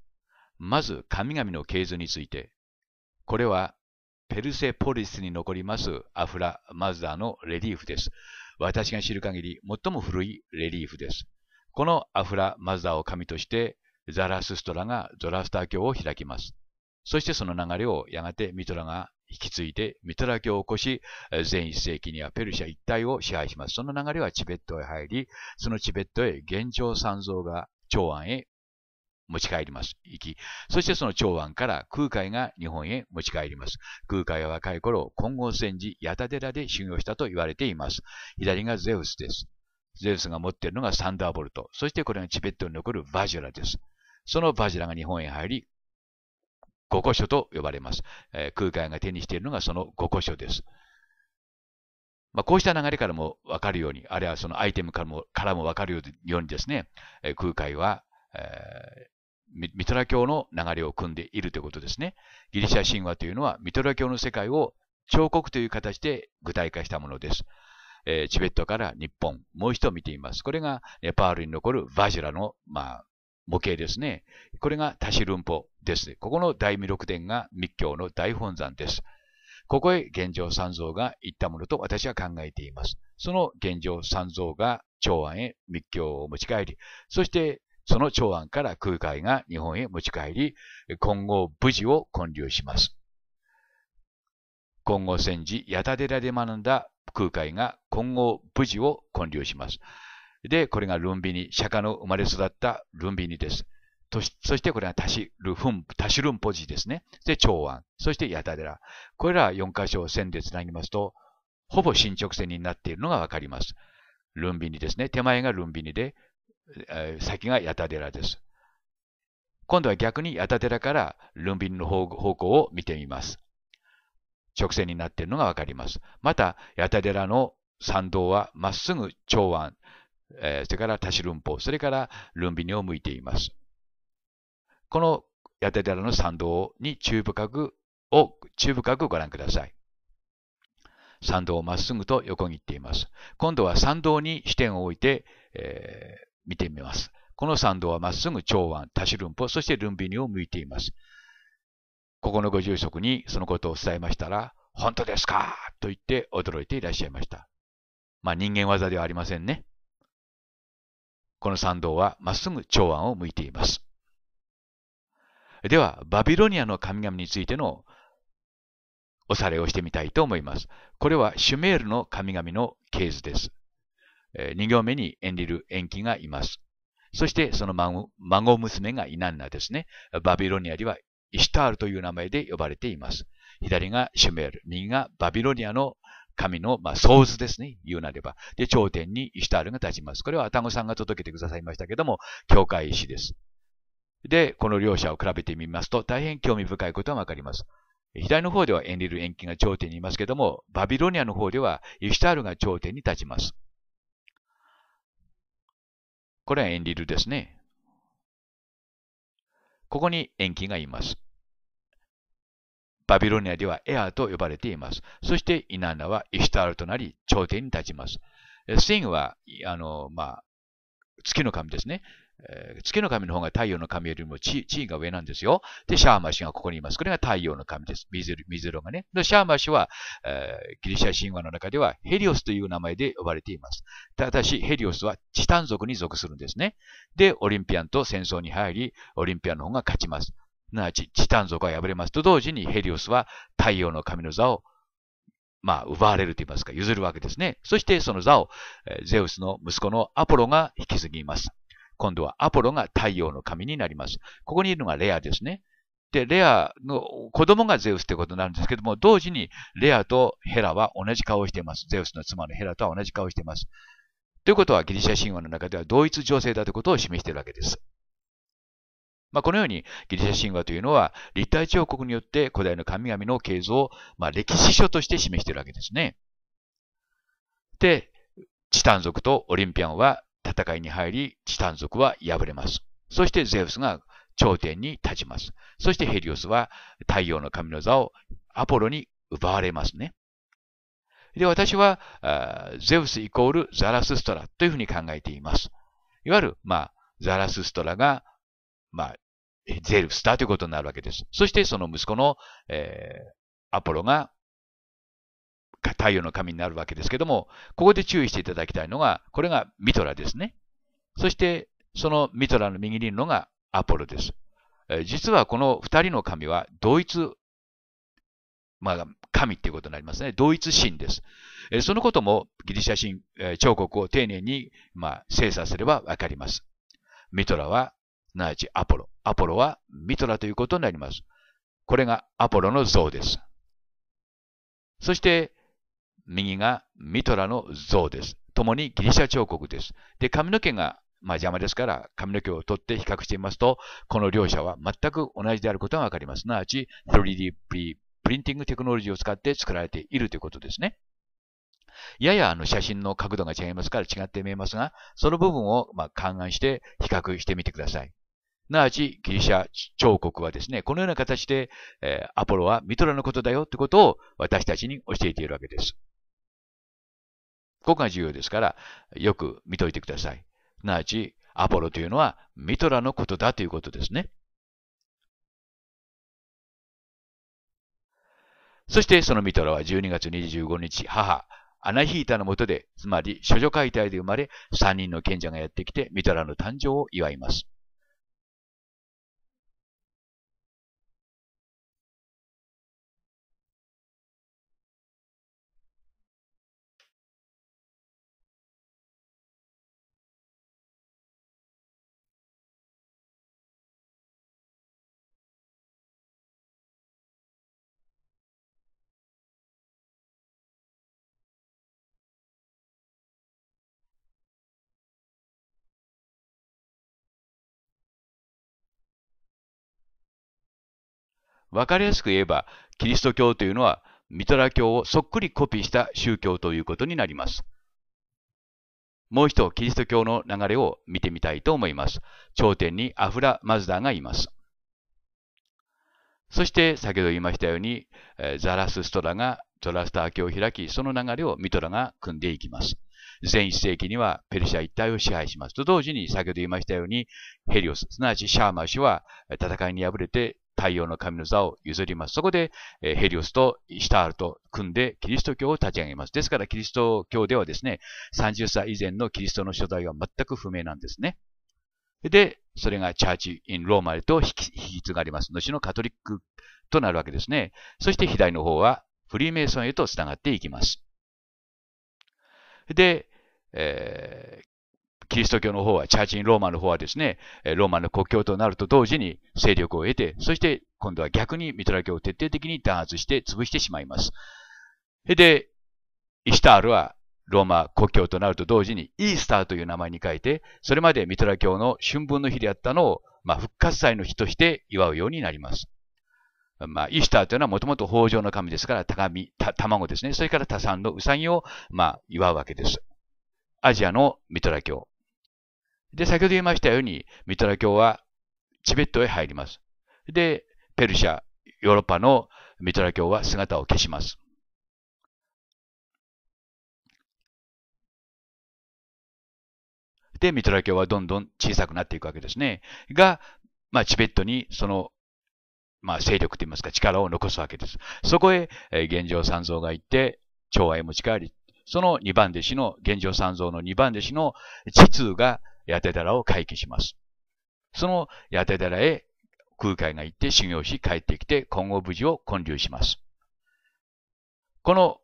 まず、神々の系図について。これは、ペルセポリスに残りますアフラ・マズダのレリーフです。私が知る限り、最も古いレリーフです。このアフラ・マズダを神として、ザラスストラがゾラスター教を開きます。そしてその流れをやがてミトラが引き継いでミトラ教を起こし、全1世紀にはペルシャ一帯を支配します。その流れはチベットへ入り、そのチベットへ現状三像が長安へ持ち帰ります。行き。そしてその長安から空海が日本へ持ち帰ります。空海は若い頃、金剛戦時、八田寺で修行したと言われています。左がゼウスです。ゼウスが持っているのがサンダーボルト。そしてこれがチベットに残るバジュラです。そのバジュラが日本へ入り、五個所と呼ばれます。えー、空海が手にしているのがその五個所です。まあ、こうした流れからも分かるように、あるいはそのアイテムからもからもかるようにですね、空海は、えー、ミトラ教の流れを組んでいるということですね。ギリシャ神話というのはミトラ教の世界を彫刻という形で具体化したものです。えー、チベットから日本、もう一度見てみます。これがネパールに残るバジュラの、まあ、模型ですね。これがタシルンポです。ここの大弥勒殿が密教の大本山です。ここへ現状三蔵が行ったものと私は考えています。その現状三蔵が長安へ密教を持ち帰り、そしてその長安から空海が日本へ持ち帰り、今後無事を建立します。今後戦時、八田寺で学んだ空海が今後無事を建立します。で、これがルンビニ、釈迦の生まれ育ったルンビニです。そしてこれはタシルフン、タシルンポジですね。で、長安。そしてヤタデラ。これら4箇所を線でつなぎますと、ほぼ進直線になっているのがわかります。ルンビニですね。手前がルンビニで、えー、先がヤタデラです。今度は逆にヤタデラからルンビニの方向を見てみます。直線になっているのがわかります。また、ヤタデラの参道はまっすぐ長安、えー、それからタシルンポ、それからルンビニを向いています。このヤテテラの参道に中深くを、中深くご覧ください。参道をまっすぐと横切っています。今度は参道に視点を置いて、えー、見てみます。この参道はまっすぐ長安、タシルンそしてルンビニを向いています。ここのご住職にそのことを伝えましたら、本当ですかと言って驚いていらっしゃいました。まあ人間技ではありませんね。この参道はまっすぐ長安を向いています。では、バビロニアの神々についてのおされをしてみたいと思います。これはシュメールの神々の系図です。2行目にエリル・エ延期がいます。そしてその孫孫娘がイナンナですね。バビロニアではイシュタールという名前で呼ばれています。左がシュメール、右がバビロニアの神の、まあ、創図ですね。言うなれば。で、頂点にイシュタールが立ちます。これはアタゴさんが届けてくださいましたけども、教会石です。で、この両者を比べてみますと、大変興味深いことがわかります。左の方ではエンリル遠近が頂点にいますけども、バビロニアの方ではイシタールが頂点に立ちます。これはエンリルですね。ここに遠近がいます。バビロニアではエアと呼ばれています。そしてイナンナはイシュタールとなり頂点に立ちます。スインは、あの、まあ、月の神ですね。月の神の方が太陽の神よりも地位が上なんですよ。で、シャーマ氏がここにいます。これが太陽の神です。ミゼロがね。で、シャーマ氏は、えー、ギリシャ神話の中ではヘリオスという名前で呼ばれています。ただし、ヘリオスはチタン族に属するんですね。で、オリンピアンと戦争に入り、オリンピアンの方が勝ちます。なあ、チタン族は敗れますと同時にヘリオスは太陽の神の座をまあ、奪われると言いますか、譲るわけですね。そしてその座を、ゼウスの息子のアポロが引き継ぎます。今度はアポロが太陽の神になります。ここにいるのがレアですね。で、レアの子供がゼウスということになるんですけども、同時にレアとヘラは同じ顔をしています。ゼウスの妻のヘラとは同じ顔をしています。ということはギリシャ神話の中では同一女性だということを示しているわけです。まあ、このようにギリシャ神話というのは立体彫刻によって古代の神々の形像を、まあ、歴史書として示しているわけですね。で、チタン族とオリンピアンは戦いに入り、チタン族は敗れます。そしてゼウスが頂点に立ちます。そしてヘリオスは太陽の神の座をアポロに奪われますね。で、私は、ゼウスイコールザラスストラというふうに考えています。いわゆる、まあ、ザラスストラが、まあ、ゼウスだということになるわけです。そしてその息子の、えー、アポロが太陽の神になるわけですけども、ここで注意していただきたいのが、これがミトラですね。そして、そのミトラの右にいるのがアポロです。実はこの二人の神は同一、まあ、神っていうことになりますね。同一神です。そのこともギリシャ神、彫刻を丁寧に、まあ、精査すればわかります。ミトラは、すなわちアポロ。アポロはミトラということになります。これがアポロの像です。そして、右がミトラの像です。共にギリシャ彫刻です。で、髪の毛が、まあ、邪魔ですから、髪の毛を取って比較してみますと、この両者は全く同じであることがわかります。すなわち、3D プリンティングテクノロジーを使って作られているということですね。ややあの写真の角度が違いますから違って見えますが、その部分をま勘案して比較してみてください。なわちギリシャ彫刻はですね、このような形で、えー、アポロはミトラのことだよってことを私たちに教えているわけです。ここが重要ですから、よく見といてください。すなわち、アポロというのはミトラのことだということですね。そしてそのミトラは12月25日、母、アナヒータのもとで、つまり諸女解体で生まれ、3人の賢者がやってきて、ミトラの誕生を祝います。わかりやすく言えば、キリスト教というのは、ミトラ教をそっくりコピーした宗教ということになります。もう一度、キリスト教の流れを見てみたいと思います。頂点にアフラ・マズダがいます。そして、先ほど言いましたように、ザラスストラがゾラスター教を開き、その流れをミトラが組んでいきます。全1世紀にはペルシャ一帯を支配します。と同時に、先ほど言いましたように、ヘリオス、すなわちシャーマ氏は戦いに敗れて太陽の神の座を譲ります。そこで、えヘリオスとシタールと組んでキリスト教を立ち上げます。ですから、キリスト教ではですね、30歳以前のキリストの所在は全く不明なんですね。で、それがチャーチ・イン・ローマへと引き継がれます。後のカトリックとなるわけですね。そして左の方はフリーメイソンへとつながっていきます。で、えー、キリスト教の方は、チャーチンローマの方はですね、ローマの国教となると同時に勢力を得て、そして今度は逆にミトラ教を徹底的に弾圧して潰してしまいます。で、イシタールはローマ国教となると同時にイースターという名前に変えて、それまでミトラ教の春分の日であったのを、まあ、復活祭の日として祝うようになります。まあ、イースターというのはもともと豊穣の神ですから、高み、卵ですね。それから多産のウサギを、まあ、祝うわけです。アジアのミトラ教。で、先ほど言いましたように、ミトラ教はチベットへ入ります。で、ペルシャ、ヨーロッパのミトラ教は姿を消します。で、ミトラ教はどんどん小さくなっていくわけですね。が、まあ、チベットにその、まあ、勢力といいますか、力を残すわけです。そこへ、えー、現状三蔵が行って、長愛持ち帰り、その二番弟子の、現状三蔵の二番弟子の地図がヤテらを回帰します。そのヤテらへ空海が行って修行し帰ってきて今後無事を建立します。この、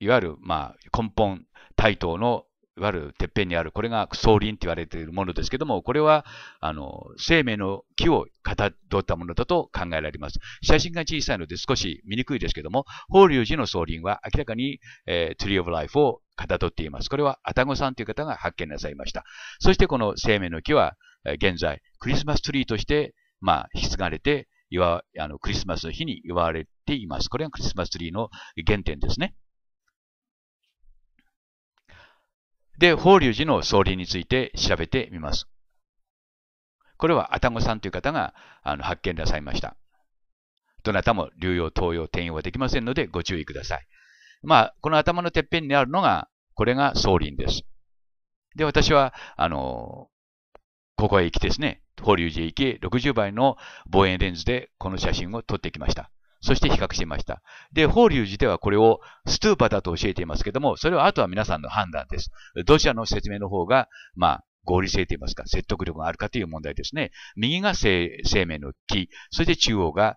いわゆる、まあ、根本、対等のいわゆるてっぺんにある、これが草林って言われているものですけども、これは、あの、生命の木をかたどったものだと考えられます。写真が小さいので少し見にくいですけども、法隆寺の草林は明らかに、えー、Tree of Life をかたどっています。これは、アタゴさんという方が発見なさいました。そしてこの生命の木は、現在、クリスマスツリーとして、まあ、引き継がれて、あのクリスマスの日に祝われています。これがクリスマスツリーの原点ですね。で、法隆寺の総理について調べてみます。これは愛宕さんという方があの発見なさいました。どなたも流用、東用、転用はできませんのでご注意ください。まあ、この頭のてっぺんにあるのが、これが総輪です。で、私は、あのここへ行きですね、法隆寺へ行き、60倍の望遠レンズでこの写真を撮ってきました。そして比較していました。で、法隆寺ではこれをストゥーパだと教えていますけども、それはあとは皆さんの判断です。どちらの説明の方が、まあ、合理性といいますか、説得力があるかという問題ですね。右が生生命の木、そして中央が、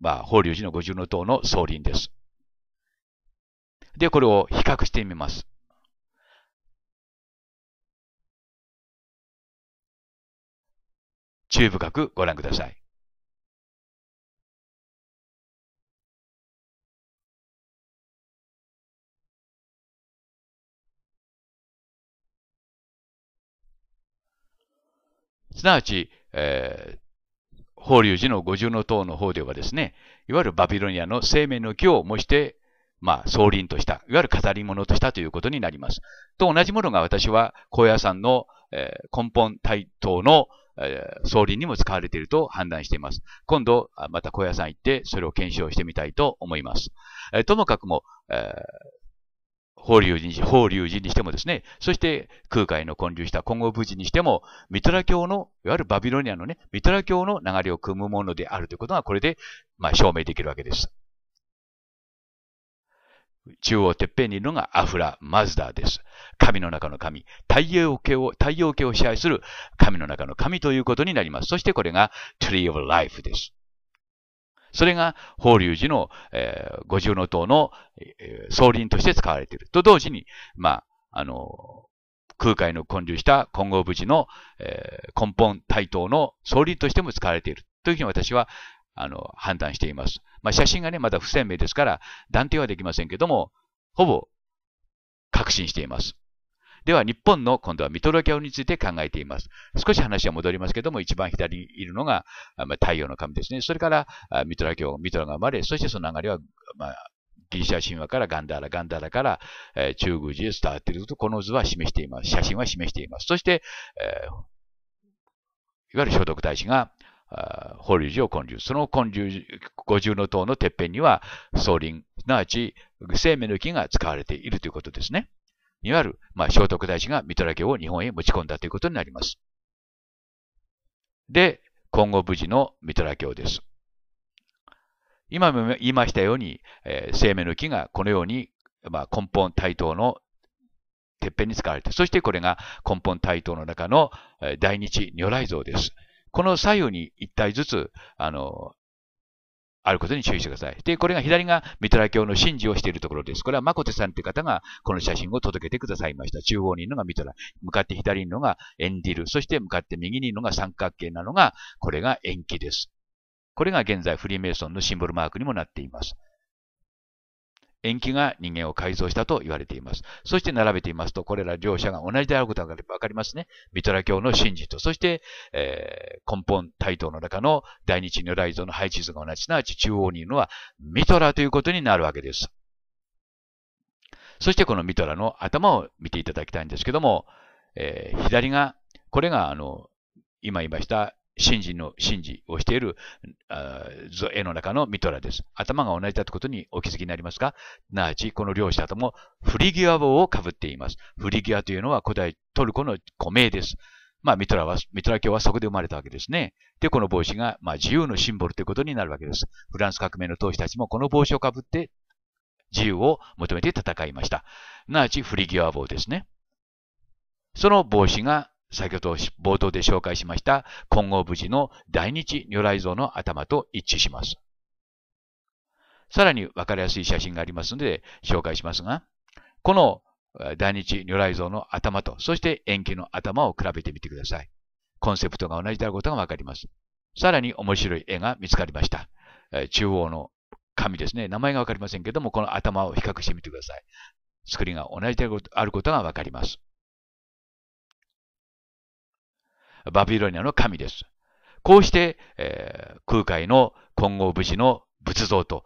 まあ、法隆寺の五重塔の総輪です。で、これを比較してみます。注意深くご覧ください。すなわち、えー、法隆寺の五重の塔の方ではですね、いわゆるバビロニアの生命の木を模して、まあ、総輪とした、いわゆる飾り物としたということになります。と同じものが私は高野山の、えー、根本体等の、えー、総輪にも使われていると判断しています。今度、また高野山行って、それを検証してみたいと思います。えー、ともかくも、えー、法隆寺法隆寺にしてもですね、そして空海の建立した金剛無事にしても、ミトラ教の、いわゆるバビロニアのね、ミトラ教の流れを組むものであるということが、これで、まあ、証明できるわけです。中央てっぺんにいるのがアフラ・マズダーです。神の中の神。太陽系を、太陽系を支配する神の中の神ということになります。そしてこれが Tree of Life です。それが法隆寺の、えー、五重の塔の、えー、総輪として使われている。と同時に、まあ、あの、空海の建立した金剛無事の、えー、根本対等の総輪としても使われている。というふうに私は、あの、判断しています。まあ、写真がね、まだ不鮮明ですから、断定はできませんけども、ほぼ確信しています。では、日本の今度はミトロ教について考えています。少し話は戻りますけども、一番左にいるのが、太陽の神ですね。それから、ミトラ教、ミトラが生まれ、そしてその流れは、まあ、ギリシャ神話からガンダーラ、ガンダーラから、中宮寺へ伝わっていると、この図は示しています。写真は示しています。そして、えいわゆる聖徳太子が、法隆寺を建立。その建立、五重の塔のてっぺんには、総林、すなわち、生命の木が使われているということですね。いわゆる、まあ、聖徳太子がミトラ教を日本へ持ち込んだということになります。で、今後無事のミトラ教です。今も言いましたように、えー、生命の木がこのように、まあ、根本対等のてっぺんに使われて、そしてこれが根本対等の中の、えー、大日如来像です。この左右に一体ずつ、あの、あることに注意してください。で、これが左がミトラ教の神事をしているところです。これはマコテさんという方がこの写真を届けてくださいました。中央にいるのがミトラ、向かって左にいるのがエンディル、そして向かって右にいるのが三角形なのが、これが延期です。これが現在フリーメイソンのシンボルマークにもなっています。延期が人間を改造したと言われています。そして並べていますと、これら両者が同じであることがわかりますね。ミトラ教の真実と、そして、えー、根本対等の中の大日如来像の配置図が同じ、すなわち中央にいるのはミトラということになるわけです。そしてこのミトラの頭を見ていただきたいんですけども、えー、左が、これがあの、今言いました信心の信じをしている絵の中のミトラです。頭が同じだということにお気づきになりますが、なあちこの両者ともフリギュア帽をかぶっています。フリギュアというのは古代トルコの古名です。まあ、ミトラは、ミトラ教はそこで生まれたわけですね。で、この帽子が、まあ、自由のシンボルということになるわけです。フランス革命の当時たちもこの帽子をかぶって自由を求めて戦いました。なあちフリギュア帽ですね。その帽子が先ほど冒頭で紹介しました金剛無事の大日如来像の頭と一致します。さらに分かりやすい写真がありますので紹介しますが、この大日如来像の頭と、そして円形の頭を比べてみてください。コンセプトが同じであることが分かります。さらに面白い絵が見つかりました。中央の神ですね。名前が分かりませんけども、この頭を比較してみてください。作りが同じであることが分かります。バビロニアの神です。こうして、えー、空海の金剛武士の仏像と、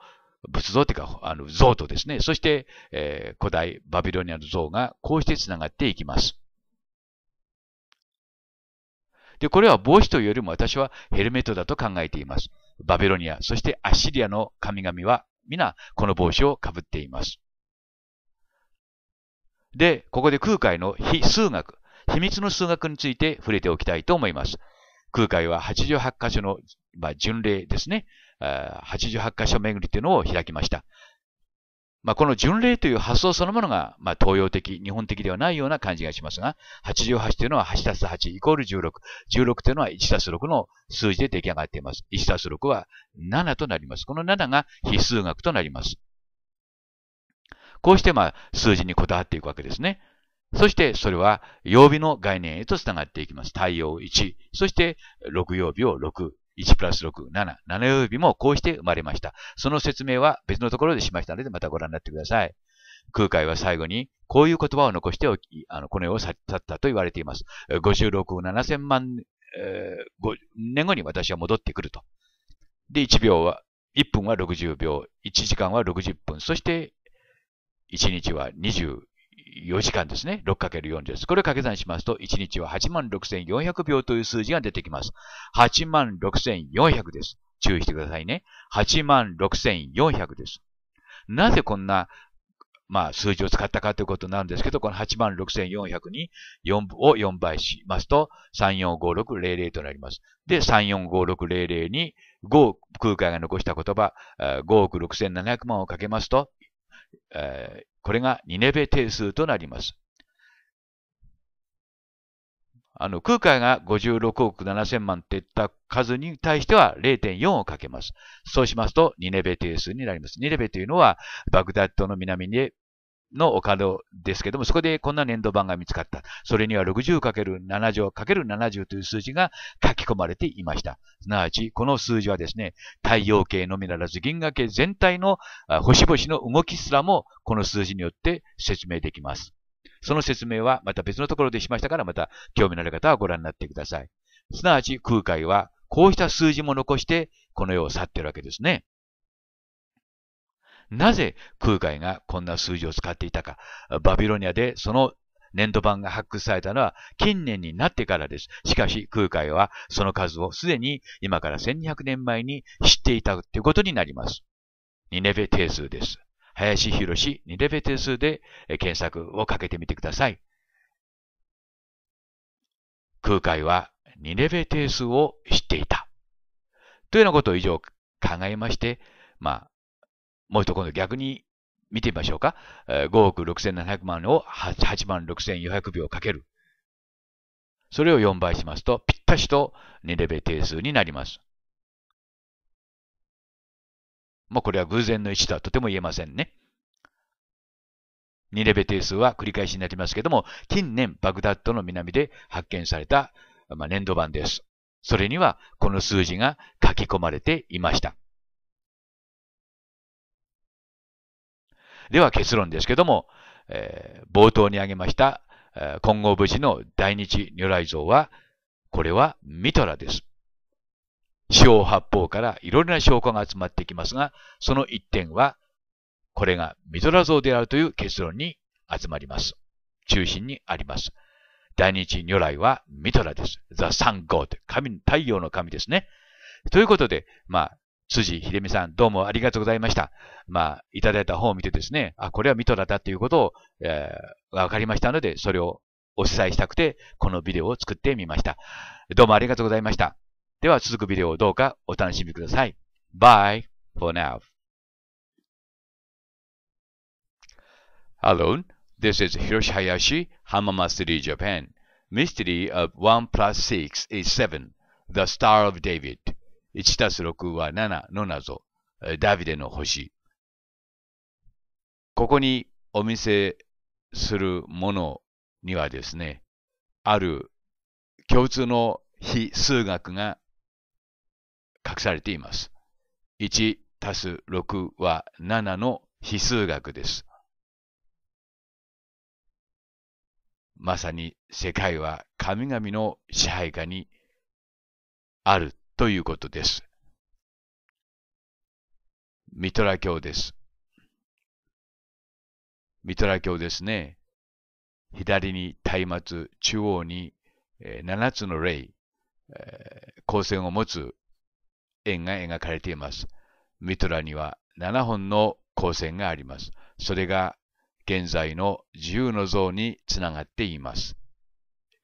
仏像というか、あの、像とですね、そして、えー、古代バビロニアの像がこうして繋がっていきます。で、これは帽子というよりも私はヘルメットだと考えています。バビロニア、そしてアッシリアの神々は皆この帽子をかぶっています。で、ここで空海の非数学、秘密の数学について触れておきたいと思います。空海は88箇所の、まあ、巡礼ですね。88箇所巡りというのを開きました。まあ、この巡礼という発想そのものが、まあ、東洋的、日本的ではないような感じがしますが、88というのは8たす8イコール16。16というのは1たす6の数字で出来上がっています。1たす6は7となります。この7が非数学となります。こうして、まあ、数字にこだわっていくわけですね。そしてそれは曜日の概念へと繋がっていきます。太陽1、そして6曜日を6、1プラス6、7、7曜日もこうして生まれました。その説明は別のところでしましたので、またご覧になってください。空海は最後に、こういう言葉を残しておき、あのこの世を去ったと言われています。56億7千万、えー、年後に私は戻ってくると。で、1秒は、1分は60秒、1時間は60分、そして1日は20 4時間ですね。6×4 です。これを掛け算しますと、1日は86,400秒という数字が出てきます。86,400です。注意してくださいね。86,400です。なぜこんな、まあ、数字を使ったかということなんですけど、この86,400に4を4倍しますと、345600となります。で、345600に5空海が残した言葉、5億6700万をかけますと、えー、これがニネベ定数となります。あの、空海が56億7千万って言った数に対しては0.4をかけます。そうしますと、ニネベ定数になります。ニネベというのは、バグダッドの南にの丘ですけども、そこでこんな粘土板が見つかった。それには 60×70×70 という数字が書き込まれていました。すなわち、この数字はですね、太陽系のみならず銀河系全体の星々の動きすらもこの数字によって説明できます。その説明はまた別のところでしましたから、また興味のある方はご覧になってください。すなわち空海はこうした数字も残してこの世を去っているわけですね。なぜ空海がこんな数字を使っていたか。バビロニアでその粘土板が発掘されたのは近年になってからです。しかし空海はその数をすでに今から1200年前に知っていたということになります。ニネベ定数です。林博士ニネベ定数で検索をかけてみてください。空海はニネベ定数を知っていた。というようなことを以上考えまして、まあ、もう一度今度逆に見てみましょうか。5億6700万を8万6400秒かける。それを4倍しますと、ぴったしと2レベ定数になります。もうこれは偶然の1とはとても言えませんね。2レベ定数は繰り返しになりますけども、近年バグダッドの南で発見された、まあ、粘土板です。それにはこの数字が書き込まれていました。では結論ですけども、えー、冒頭に挙げました、えー、金剛武士の大日如来像は、これはミトラです。四方八方からいろいろな証拠が集まってきますが、その一点は、これがミトラ像であるという結論に集まります。中心にあります。大日如来はミトラです。ザ・サン・ゴー神、太陽の神ですね。ということで、まあ、辻秀美さん、どうもありがとうございました。まあ、いただいた本を見てですね、あ、これはミトラだということを、えー、わかりましたので、それをお伝えしたくて、このビデオを作ってみました。どうもありがとうございました。では、続くビデオをどうかお楽しみください。Bye for now. Hello, this is Hiroshi Hayashi, Hamama s u r i Japan. Mystery of 1 plus 6 is 7, The Star of David. 1たす6は7の謎、ダビデの星。ここにお見せするものにはですね、ある共通の非数学が隠されています。1たす6は7の非数学です。まさに世界は神々の支配下にあるということです。ミトラ教です。ミトラ教ですね。左に松明、中央に7つの霊、光線を持つ円が描かれています。ミトラには7本の光線があります。それが現在の自由の像につながっています。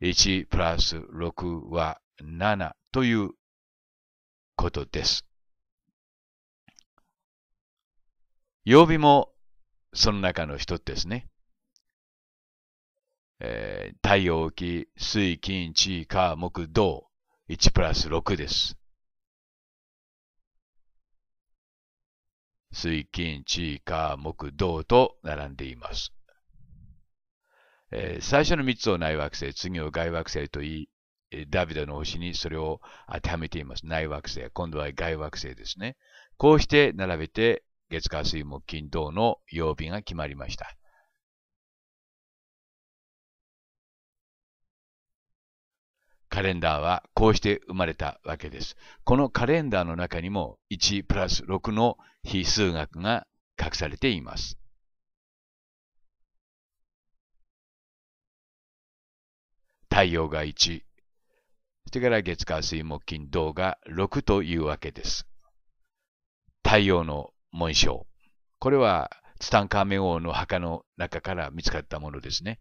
1プラス6は7ということです。曜日もその中の一つですね。えー、太陽気、水、金、地、火、木、土、1プラス6です。水、金、地、火、木、土と並んでいます。えー、最初の3つを内惑星、次を外惑星と言い、ダビデの星にそれを当てはめています。内惑星。今度は外惑星ですね。こうして並べて、月火水木金土の曜日が決まりました。カレンダーはこうして生まれたわけです。このカレンダーの中にも1プラス6の非数学が隠されています。太陽が1、それから月火水木金土が6というわけです。太陽の紋章。これはツタンカーメン王の墓の中から見つかったものですね。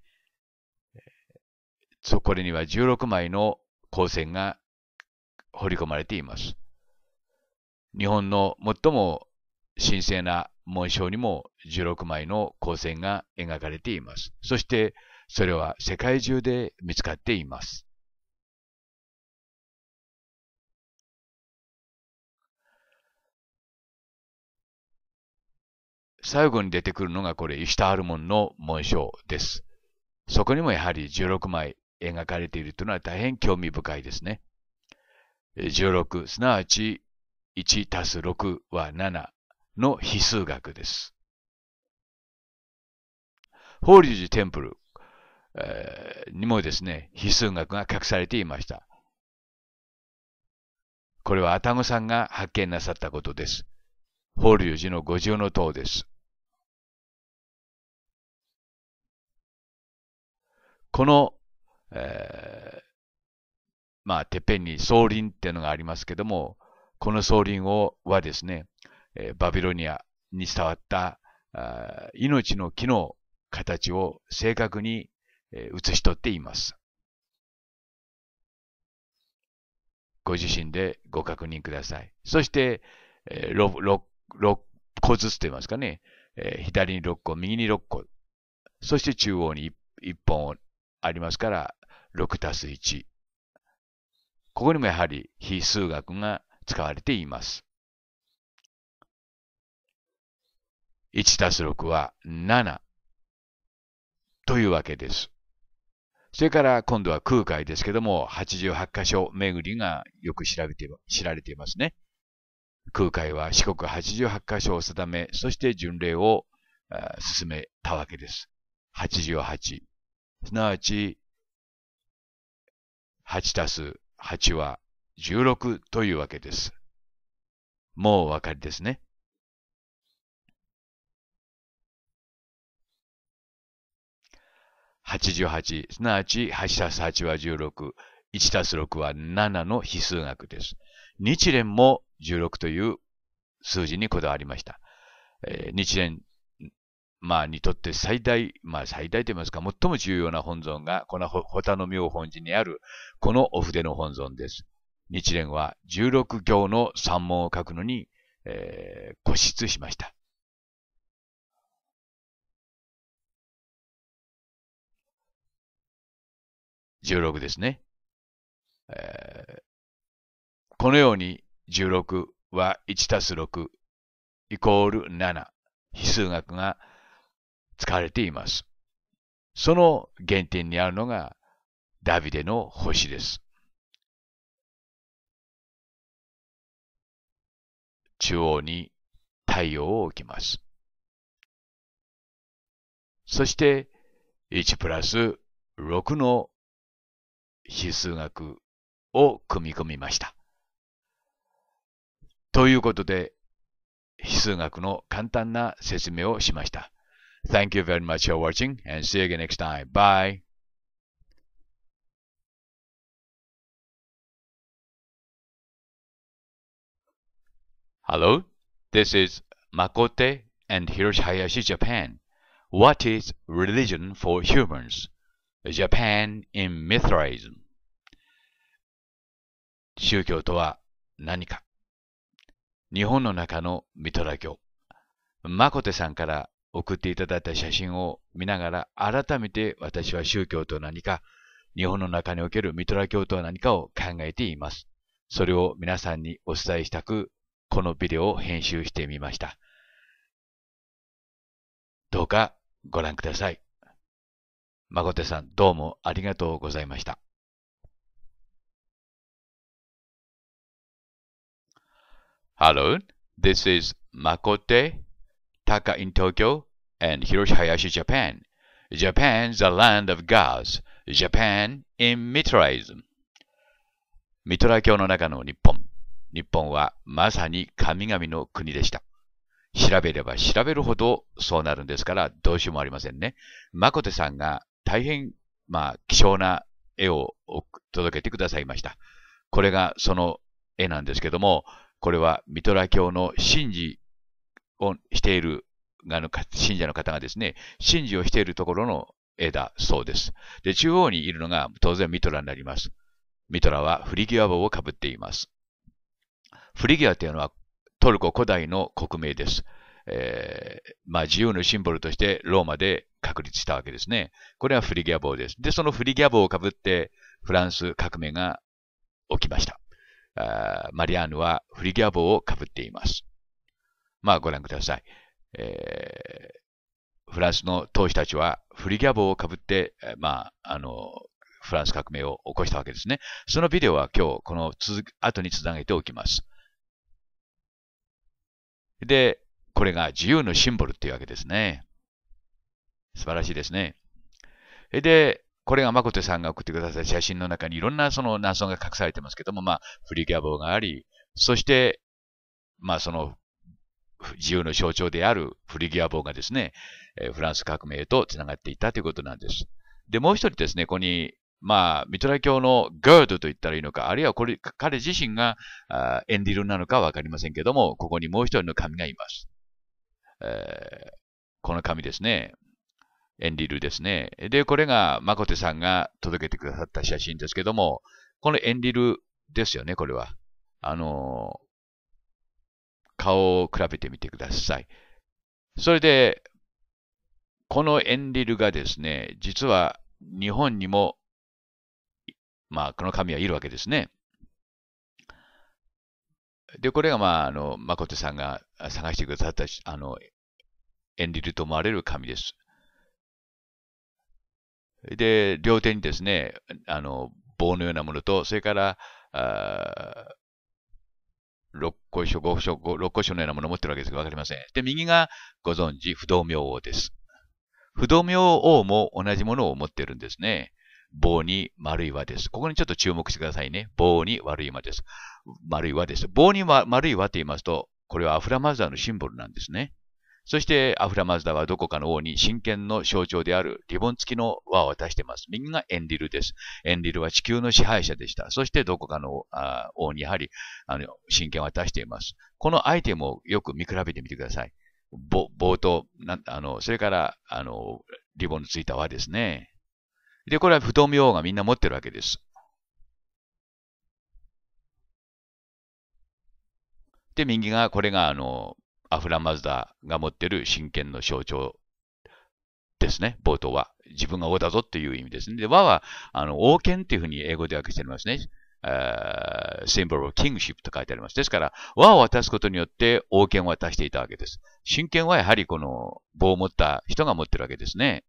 そこれには16枚の光線が彫り込まれています。日本の最も神聖な紋章にも16枚の光線が描かれています。そしてそれは世界中で見つかっています。最後に出てくるのがこれ、イシュタールモンの紋章です。そこにもやはり16枚描かれているというのは大変興味深いですね。16、すなわち1たす6は7の比数学です。法隆寺テンプル、えにもですね、比数学が隠されていました。これは愛宕さんが発見なさったことです。法隆寺の五重の塔です。この、えー、まあ、てっぺんに総林っていうのがありますけども、この総林をはですね、えー、バビロニアに伝わったあ命の木の形を正確に、え写し取っています。ご自身でご確認ください。そして、え 6, 個ずつと言いますかね、え左に6個、右に6個、そして中央に1本をありますから、6たす1。ここにもやはり非数学が使われています。1たす6は7というわけです。それから今度は空海ですけども、88箇所巡りがよく調べて知られていますね。空海は四国88箇所を定め、そして巡礼を進めたわけです。88。すなわち、8たす8は16というわけです。もうお分かりですね。88、すなわち8たす8は16、1たす6は7の比数学です。日蓮も16という数字にこだわりました。えー、日蓮まあ、にとって最大、まあ、最大と言いますか、最も重要な本尊が、このほ、田の妙本寺にある、このお筆の本尊です。日蓮は16行の三文を書くのに、えー、固執しました。16ですね。えー、このように16は1たす6イコール7。比数学が使われています。その原点にあるのがダビデの星です。中央に太陽を置きます。そして1プラス6の指数学を組み込みました。ということで、指数学の簡単な説明をしました。Thank you very much for watching and see you again next time. Bye. Hello, this is Makote and Hiroshi Hayashi, Japan. What is religion for humans? Japan in Mithraism. 宗教とは何か日本の中のミトラ教。マコテさんから送っていただいた写真を見ながら、改めて私は宗教と何か、日本の中におけるミトラ教とは何かを考えています。それを皆さんにお伝えしたく、このビデオを編集してみました。どうかご覧ください。まこてさん、どうもありがとうございました。Hello, this is Makote, Taka in Tokyo. and Hiroshihayashi, Japan. Japan, the land of gods. Japan in m i t r a i s m ミトラ教の中の日本。日本はまさに神々の国でした。調べれば調べるほどそうなるんですからどうしようもありませんね。マコテさんが大変、まあ、希少な絵を届けてくださいました。これがその絵なんですけども、これはミトラ教の神事をしているあの 信者の方がですね、神事をしているところの絵だそうです。で、中央にいるのが当然ミトラになります。ミトラはフリギュア帽をかぶっています。フリギュアというのはトルコ古代の国名です。えー、まあ、自由のシンボルとしてローマで確立したわけですね。これはフリギュア帽です。で、そのフリギュア帽をかぶってフランス革命が起きました。あマリアーヌはフリギュア帽をかぶっています。まあ、ご覧ください。えー、フランスの当主たちはフリギャボをかぶって、まあ、あの、フランス革命を起こしたわけですね。そのビデオは今日、この続後につなげておきます。で、これが自由のシンボルっていうわけですね。素晴らしいですね。で、これが誠さんが送ってください写真の中にいろんなその謎が隠されてますけども、まあ、フリギャボがあり、そして、まあ、その自由の象徴であるフリギア帽がですね、フランス革命とつながっていたということなんです。で、もう一人ですね、ここに、まあ、ミトラ教のガードと言ったらいいのか、あるいはこれ彼自身がエンディルなのかわかりませんけども、ここにもう一人の神がいます。えー、この神ですね、エンディルですね。で、これがマコテさんが届けてくださった写真ですけども、このエンディルですよね、これは。あのー顔を比べてみてください。それで、このエンリルがですね、実は日本にも、まあ、この神はいるわけですね。で、これが、まあ、あの、誠さんが探してくださったし、あの、エンリルと思われる神です。で、両手にですね、あの、棒のようなものと、それから、あ6個書、5書、6個書のようなものを持ってるわけですが、わかりません。で、右がご存知、不動明王です。不動明王も同じものを持ってるんですね。棒に丸い輪です。ここにちょっと注目してくださいね。棒に悪い輪です。丸い輪です。棒に丸い輪と言いますと、これはアフラマザーのシンボルなんですね。そして、アフラマズダはどこかの王に真剣の象徴であるリボン付きの輪を渡しています。右がエンリルです。エンリルは地球の支配者でした。そして、どこかの王にやはり、あの、真剣を渡しています。このアイテムをよく見比べてみてください。ぼ冒頭な、あの、それから、あの、リボンのついた輪ですね。で、これは不動明王がみんな持ってるわけです。で、右が、これが、あの、アフラマズダが持ってる真剣の象徴ですね、冒頭は。自分が王だぞっていう意味ですね。で、和は、あの、王権っていうふうに英語で訳してありますね。シンボル of kingship と書いてあります。ですから、和を渡すことによって王権を渡していたわけです。神権はやはりこの棒を持った人が持ってるわけですね。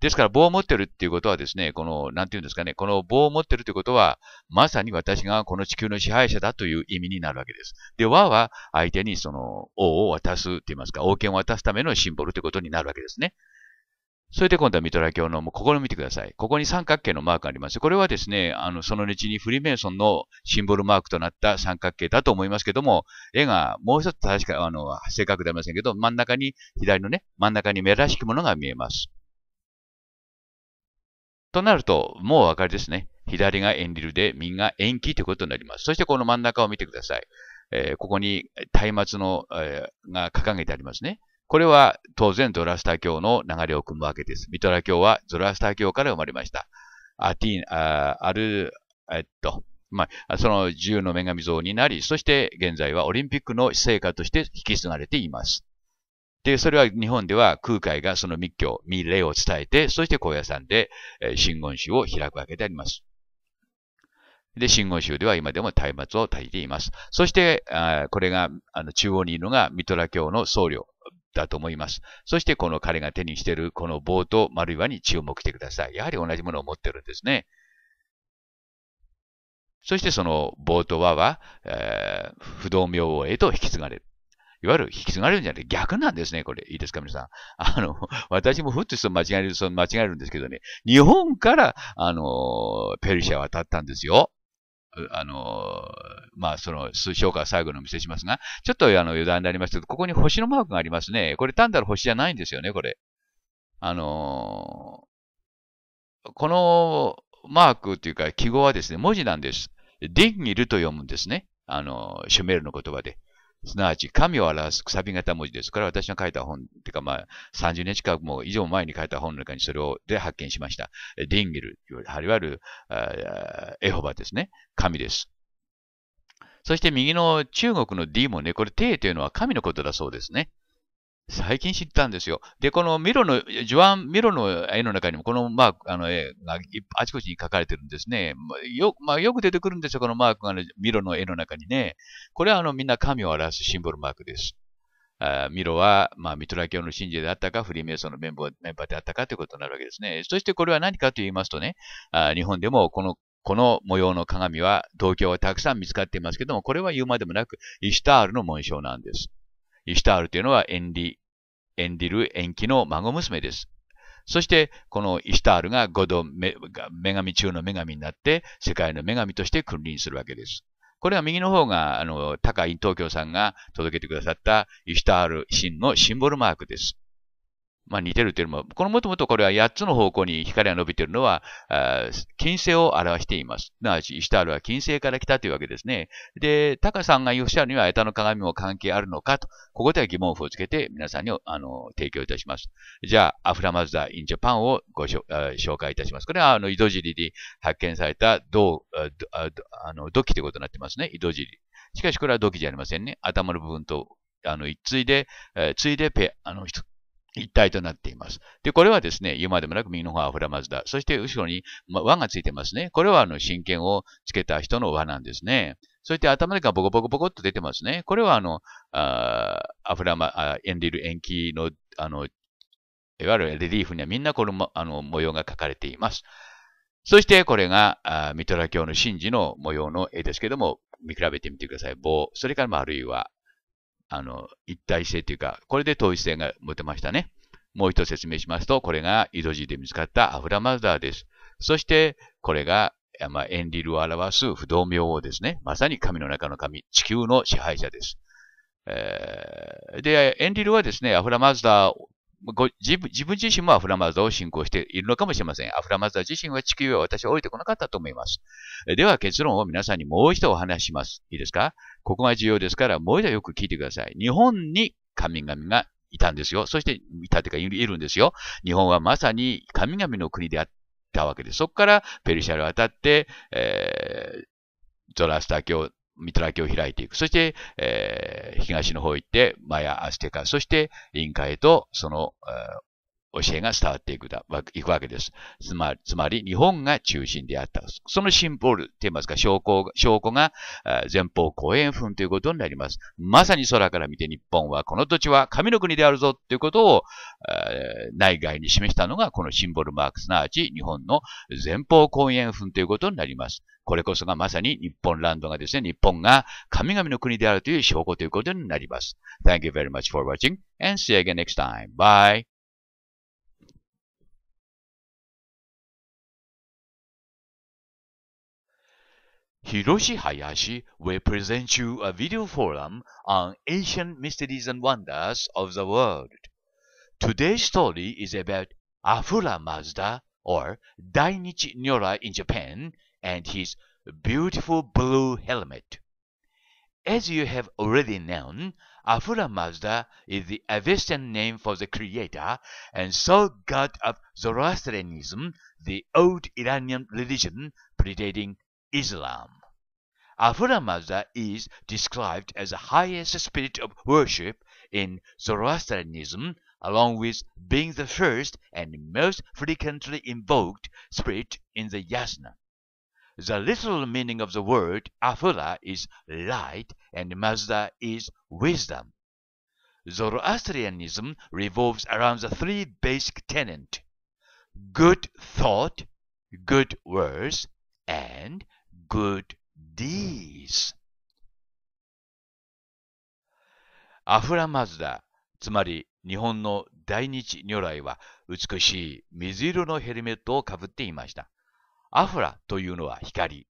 ですから棒を持ってるっていうことはですね、この、なんていうんですかね、この棒を持ってるということは、まさに私がこの地球の支配者だという意味になるわけです。で、和は相手にその王を渡すって言いますか、王権を渡すためのシンボルということになるわけですね。それで今度はミトラ教の、もうここを見てください。ここに三角形のマークがあります。これはですね、あの、その後にフリーメイソンのシンボルマークとなった三角形だと思いますけども、絵がもう一つ確か、あの、正確ではありませんけど、真ん中に、左のね、真ん中に目らしきものが見えます。となると、もうお分かりですね。左がエンリルで、右が延期ということになります。そしてこの真ん中を見てください。えー、ここに松明の、えー、が掲げてありますね。これは当然ゾラスタ教の流れを組むわけです。ミトラ教はゾラスタ教から生まれました。アティーン、あある、えっと、まあ、その自由の女神像になり、そして現在はオリンピックの成果として引き継がれています。で、それは日本では空海がその密教、密令を伝えて、そして高野山で、え真言宗を開くわけであります。で、真言宗では今でも松明を焚いています。そして、あこれが、あの、中央にいるのがミトラ教の僧侶だと思います。そして、この彼が手にしているこの棒と丸岩に注目してください。やはり同じものを持ってるんですね。そして、その棒と輪は、えー、不動明王へと引き継がれる。いわゆる引き継がれるんじゃなくて逆なんですね、これ。いいですか、皆さん。あの、私もふっと人間違える、その間違えるんですけどね、日本から、あの、ペルシャ渡ったんですよ。あの、まあ、その、数章から最後のお見せしますが、ちょっとあの余談になりまたけど、ここに星のマークがありますね。これ単なる星じゃないんですよね、これ。あのこのマークというか記号はですね、文字なんです。ディンギルと読むんですね。あの、シュメールの言葉で。すなわち神を表すくさび型文字です。これは私の書いた本、てかまあ30年近くも以上前に書いた本の中にそれをで発見しました。ディンギル、いわゆるエホバですね。神です。そして右の中国の D もね、これ T というのは神のことだそうですね。最近知ったんですよ。で、このミロの、ジョアン・ミロの絵の中にも、このマーク、あの絵があちこちに描かれてるんですね。よ,、まあ、よく出てくるんですよ、このマークが、ね、ミロの絵の中にね。これはあのみんな神を表すシンボルマークです。あミロは、まあ、ミトラ教の信者であったか、フリーメイソンのメンバーメンバーであったかということになるわけですね。そしてこれは何かと言いますとね、あ日本でもこのこの模様の鏡は、銅鏡はたくさん見つかっていますけども、これは言うまでもなく、イシュタールの紋章なんです。イシュタールというのはエンリ、エンディル、の孫娘です。そして、このイシュタールが五度女神中の女神になって、世界の女神として君臨するわけです。これは右の方が、あの、高井東京さんが届けてくださったイシュタール神のシンボルマークです。まあ、似てるというよりも、このもともとこれは8つの方向に光が伸びているのは、金星を表しています。なわち、イシュタールは金星から来たというわけですね。で、タカさんがおシしゃルには、エタの鏡も関係あるのかと、ここでは疑問符をつけて皆さんにあの提供いたします。じゃあ、アフラマズダ・イン・ジャパンをご紹介いたします。これは、あの、井戸尻で発見された銅、あの土器ということになってますね。井戸尻。しかし、これは土器じゃありませんね。頭の部分と、あの、一対で、えー、ついでペ、あの、一体となっています。で、これはですね、言うまでもなく右の方はアフラマズダ。そして後ろに輪がついてますね。これはあの、真剣をつけた人の輪なんですね。そして頭がボコボコボコっと出てますね。これはあの、あアフラマ、エンディル延期の、あの、いわゆるレリーフにはみんなこの、あの、模様が描かれています。そしてこれが、あミトラ教の神事の模様の絵ですけども、見比べてみてください。棒、それから丸い輪、あの、一体性というか、これで統一性が持てましたね。もう一度説明しますと、これがイドジーで見つかったアフラマズダーです。そして、これが、まあ、エンリルを表す不動明王ですね。まさに神の中の神、地球の支配者です。えー、で、エンリルはですね、アフラマズダーご自分自分自身もアフラマーザを信仰しているのかもしれません。アフラマーザ自身は地球は私は降りてこなかったと思います。では結論を皆さんにもう一度お話します。いいですかここが重要ですから、もう一度よく聞いてください。日本に神々がいたんですよ。そして、いたというか、いるんですよ。日本はまさに神々の国であったわけです。そこからペルシャルを渡って、えー、ゾラスター教見開きを開いていく。そして、えー、東の方行って、マヤ、アステカ、そしてインカへとその、えー、教えが伝わっていくだいくわけです。つまり、つまり日本が中心であった。そのシンボルって言いますか、証拠証拠が、前方後円墳ということになります。まさに空から見て日本は、この土地は神の国であるぞということを、え内外に示したのが、このシンボルマーク、すなわち日本の前方後円墳ということになります。これこそがまさに日本ランドがですね、日本が神々の国であるという証拠ということになります。Thank you very much for watching and see you again next time. Bye! Hiroshi Hayashi will present you a video forum on ancient mysteries and wonders of the world. Today's story is about Afura Mazda or Dainichi Nyora in Japan and his beautiful blue helmet. As you have already known, Ahura Mazda is the Avestan name for the creator and sole god of Zoroastrianism, the old Iranian religion predating Islam. Ahura Mazda is described as the highest spirit of worship in Zoroastrianism, along with being the first and most frequently invoked spirit in the yasna. The literal meaning of the word Apula is light and Mazda is wisdom. Zoroastrianism revolves around the three basic tenets good thought, good words, and good deeds. アフラマズダ、つまり日本の大日如来は美しい水色のヘルメットをかぶっていました。アフラというのは光。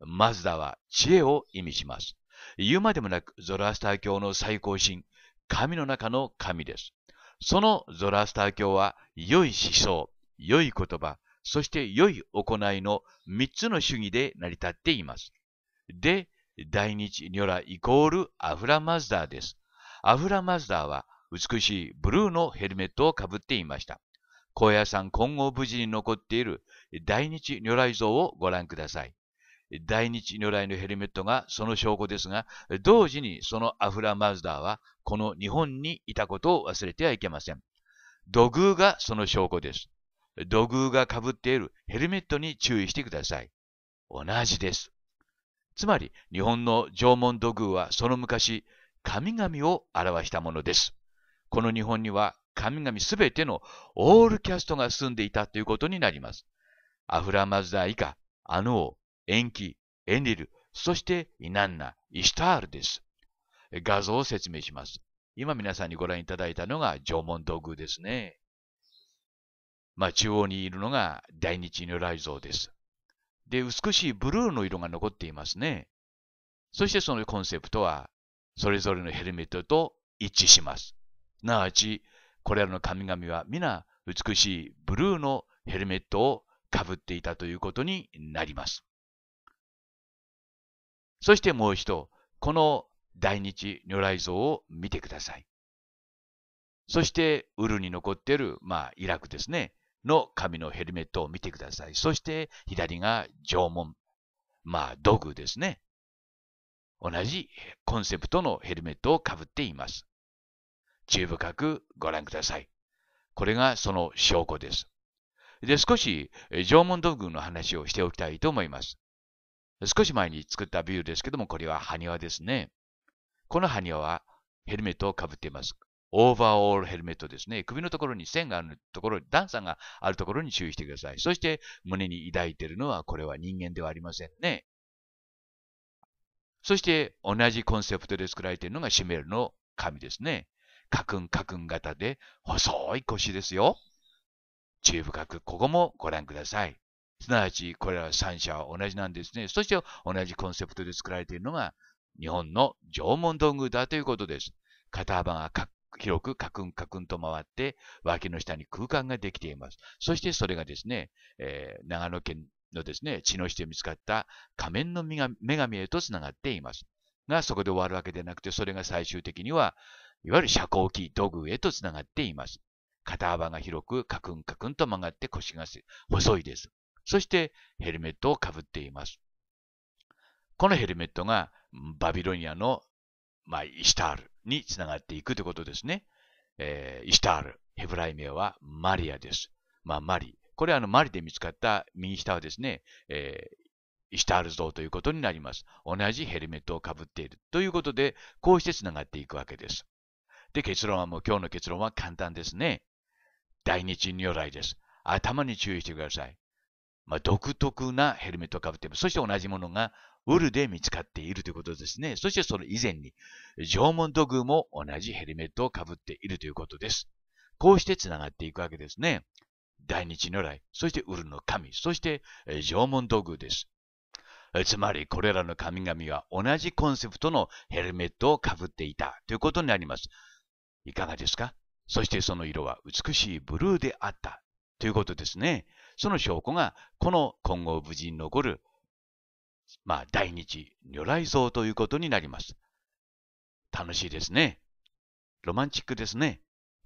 マズダは知恵を意味します。言うまでもなくゾロアスター教の最高神、神の中の神です。そのゾロアスター教は良い思想、良い言葉、そして良い行いの3つの主義で成り立っています。で、大日ニョライコールアフラマズダーです。アフラマズダーは美しいブルーのヘルメットをかぶっていました。高野山混合無事に残っている大日如来像をご覧ください。大日如来のヘルメットがその証拠ですが、同時にそのアフラ・マズダーはこの日本にいたことを忘れてはいけません。土偶がその証拠です。土偶がかぶっているヘルメットに注意してください。同じです。つまり、日本の縄文土偶はその昔、神々を表したものです。この日本には神々すべてのオールキャストが住んでいたということになります。アフラマズダ以下、アヌオ、エンキ、エンリル、そしてイナンナ、イシュタールです。画像を説明します。今皆さんにご覧いただいたのが縄文土偶ですね。まあ、中央にいるのが大日如来像です。で、美しいブルーの色が残っていますね。そしてそのコンセプトは、それぞれのヘルメットと一致します。すなわち、これらの神々は皆美しいブルーのヘルメットを被っていたということになります。そしてもう一度、この大日如来像を見てください。そして、ウルに残っている、まあ、イラクですね、の神のヘルメットを見てください。そして、左が縄文、まあ、土偶ですね。同じコンセプトのヘルメットをかぶっています。注意深くご覧ください。これがその証拠です。で、少し縄文道具の話をしておきたいと思います。少し前に作ったビューですけども、これは埴輪ですね。この埴輪はヘルメットをかぶっています。オーバーオールヘルメットですね。首のところに線があるところ、段差があるところに注意してください。そして胸に抱いているのは、これは人間ではありませんね。そして同じコンセプトで作られているのがシメルの紙ですね。カクンカクン型で細い腰ですよ。注意深くここもご覧ください。すなわち、これら三社は同じなんですね。そして同じコンセプトで作られているのが、日本の縄文道具だということです。肩幅が広くカクンカクンと回って、脇の下に空間ができています。そしてそれがですね、えー、長野県のですね、血の下で見つかった仮面の女神へとつながっています。が、そこで終わるわけでなくて、それが最終的には、いわゆる遮光器道具へとつながっています。肩幅が広く、カクンカクンと曲がって腰が細いです。そしてヘルメットをかぶっています。このヘルメットがバビロニアの、まあ、イシタールにつながっていくということですね。えー、イシタール、ヘブライ名はマリアです。まあ、マリ。これはあのマリで見つかった右下はですね、えー、イシタール像ということになります。同じヘルメットをかぶっている。ということで、こうしてつながっていくわけです。で、結論はもう今日の結論は簡単ですね。大日如来です。頭に注意してください。まあ、独特なヘルメットをかぶっています。そして同じものがウルで見つかっているということですね。そしてその以前に、縄文土偶も同じヘルメットをかぶっているということです。こうして繋がっていくわけですね。大日如来、そしてウルの神、そして縄文土偶です。つまりこれらの神々は同じコンセプトのヘルメットをかぶっていたということになります。いかがですかそしてその色は美しいブルーであった。ということですね。その証拠が、この今後無事に残る、まあ、大日如来像ということになります。楽しいですね。ロマンチックですね。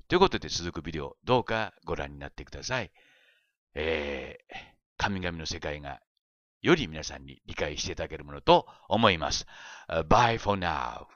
ということで、続くビデオ、どうかご覧になってください。えー、神々の世界がより皆さんに理解していただけるものと思います。bye for now.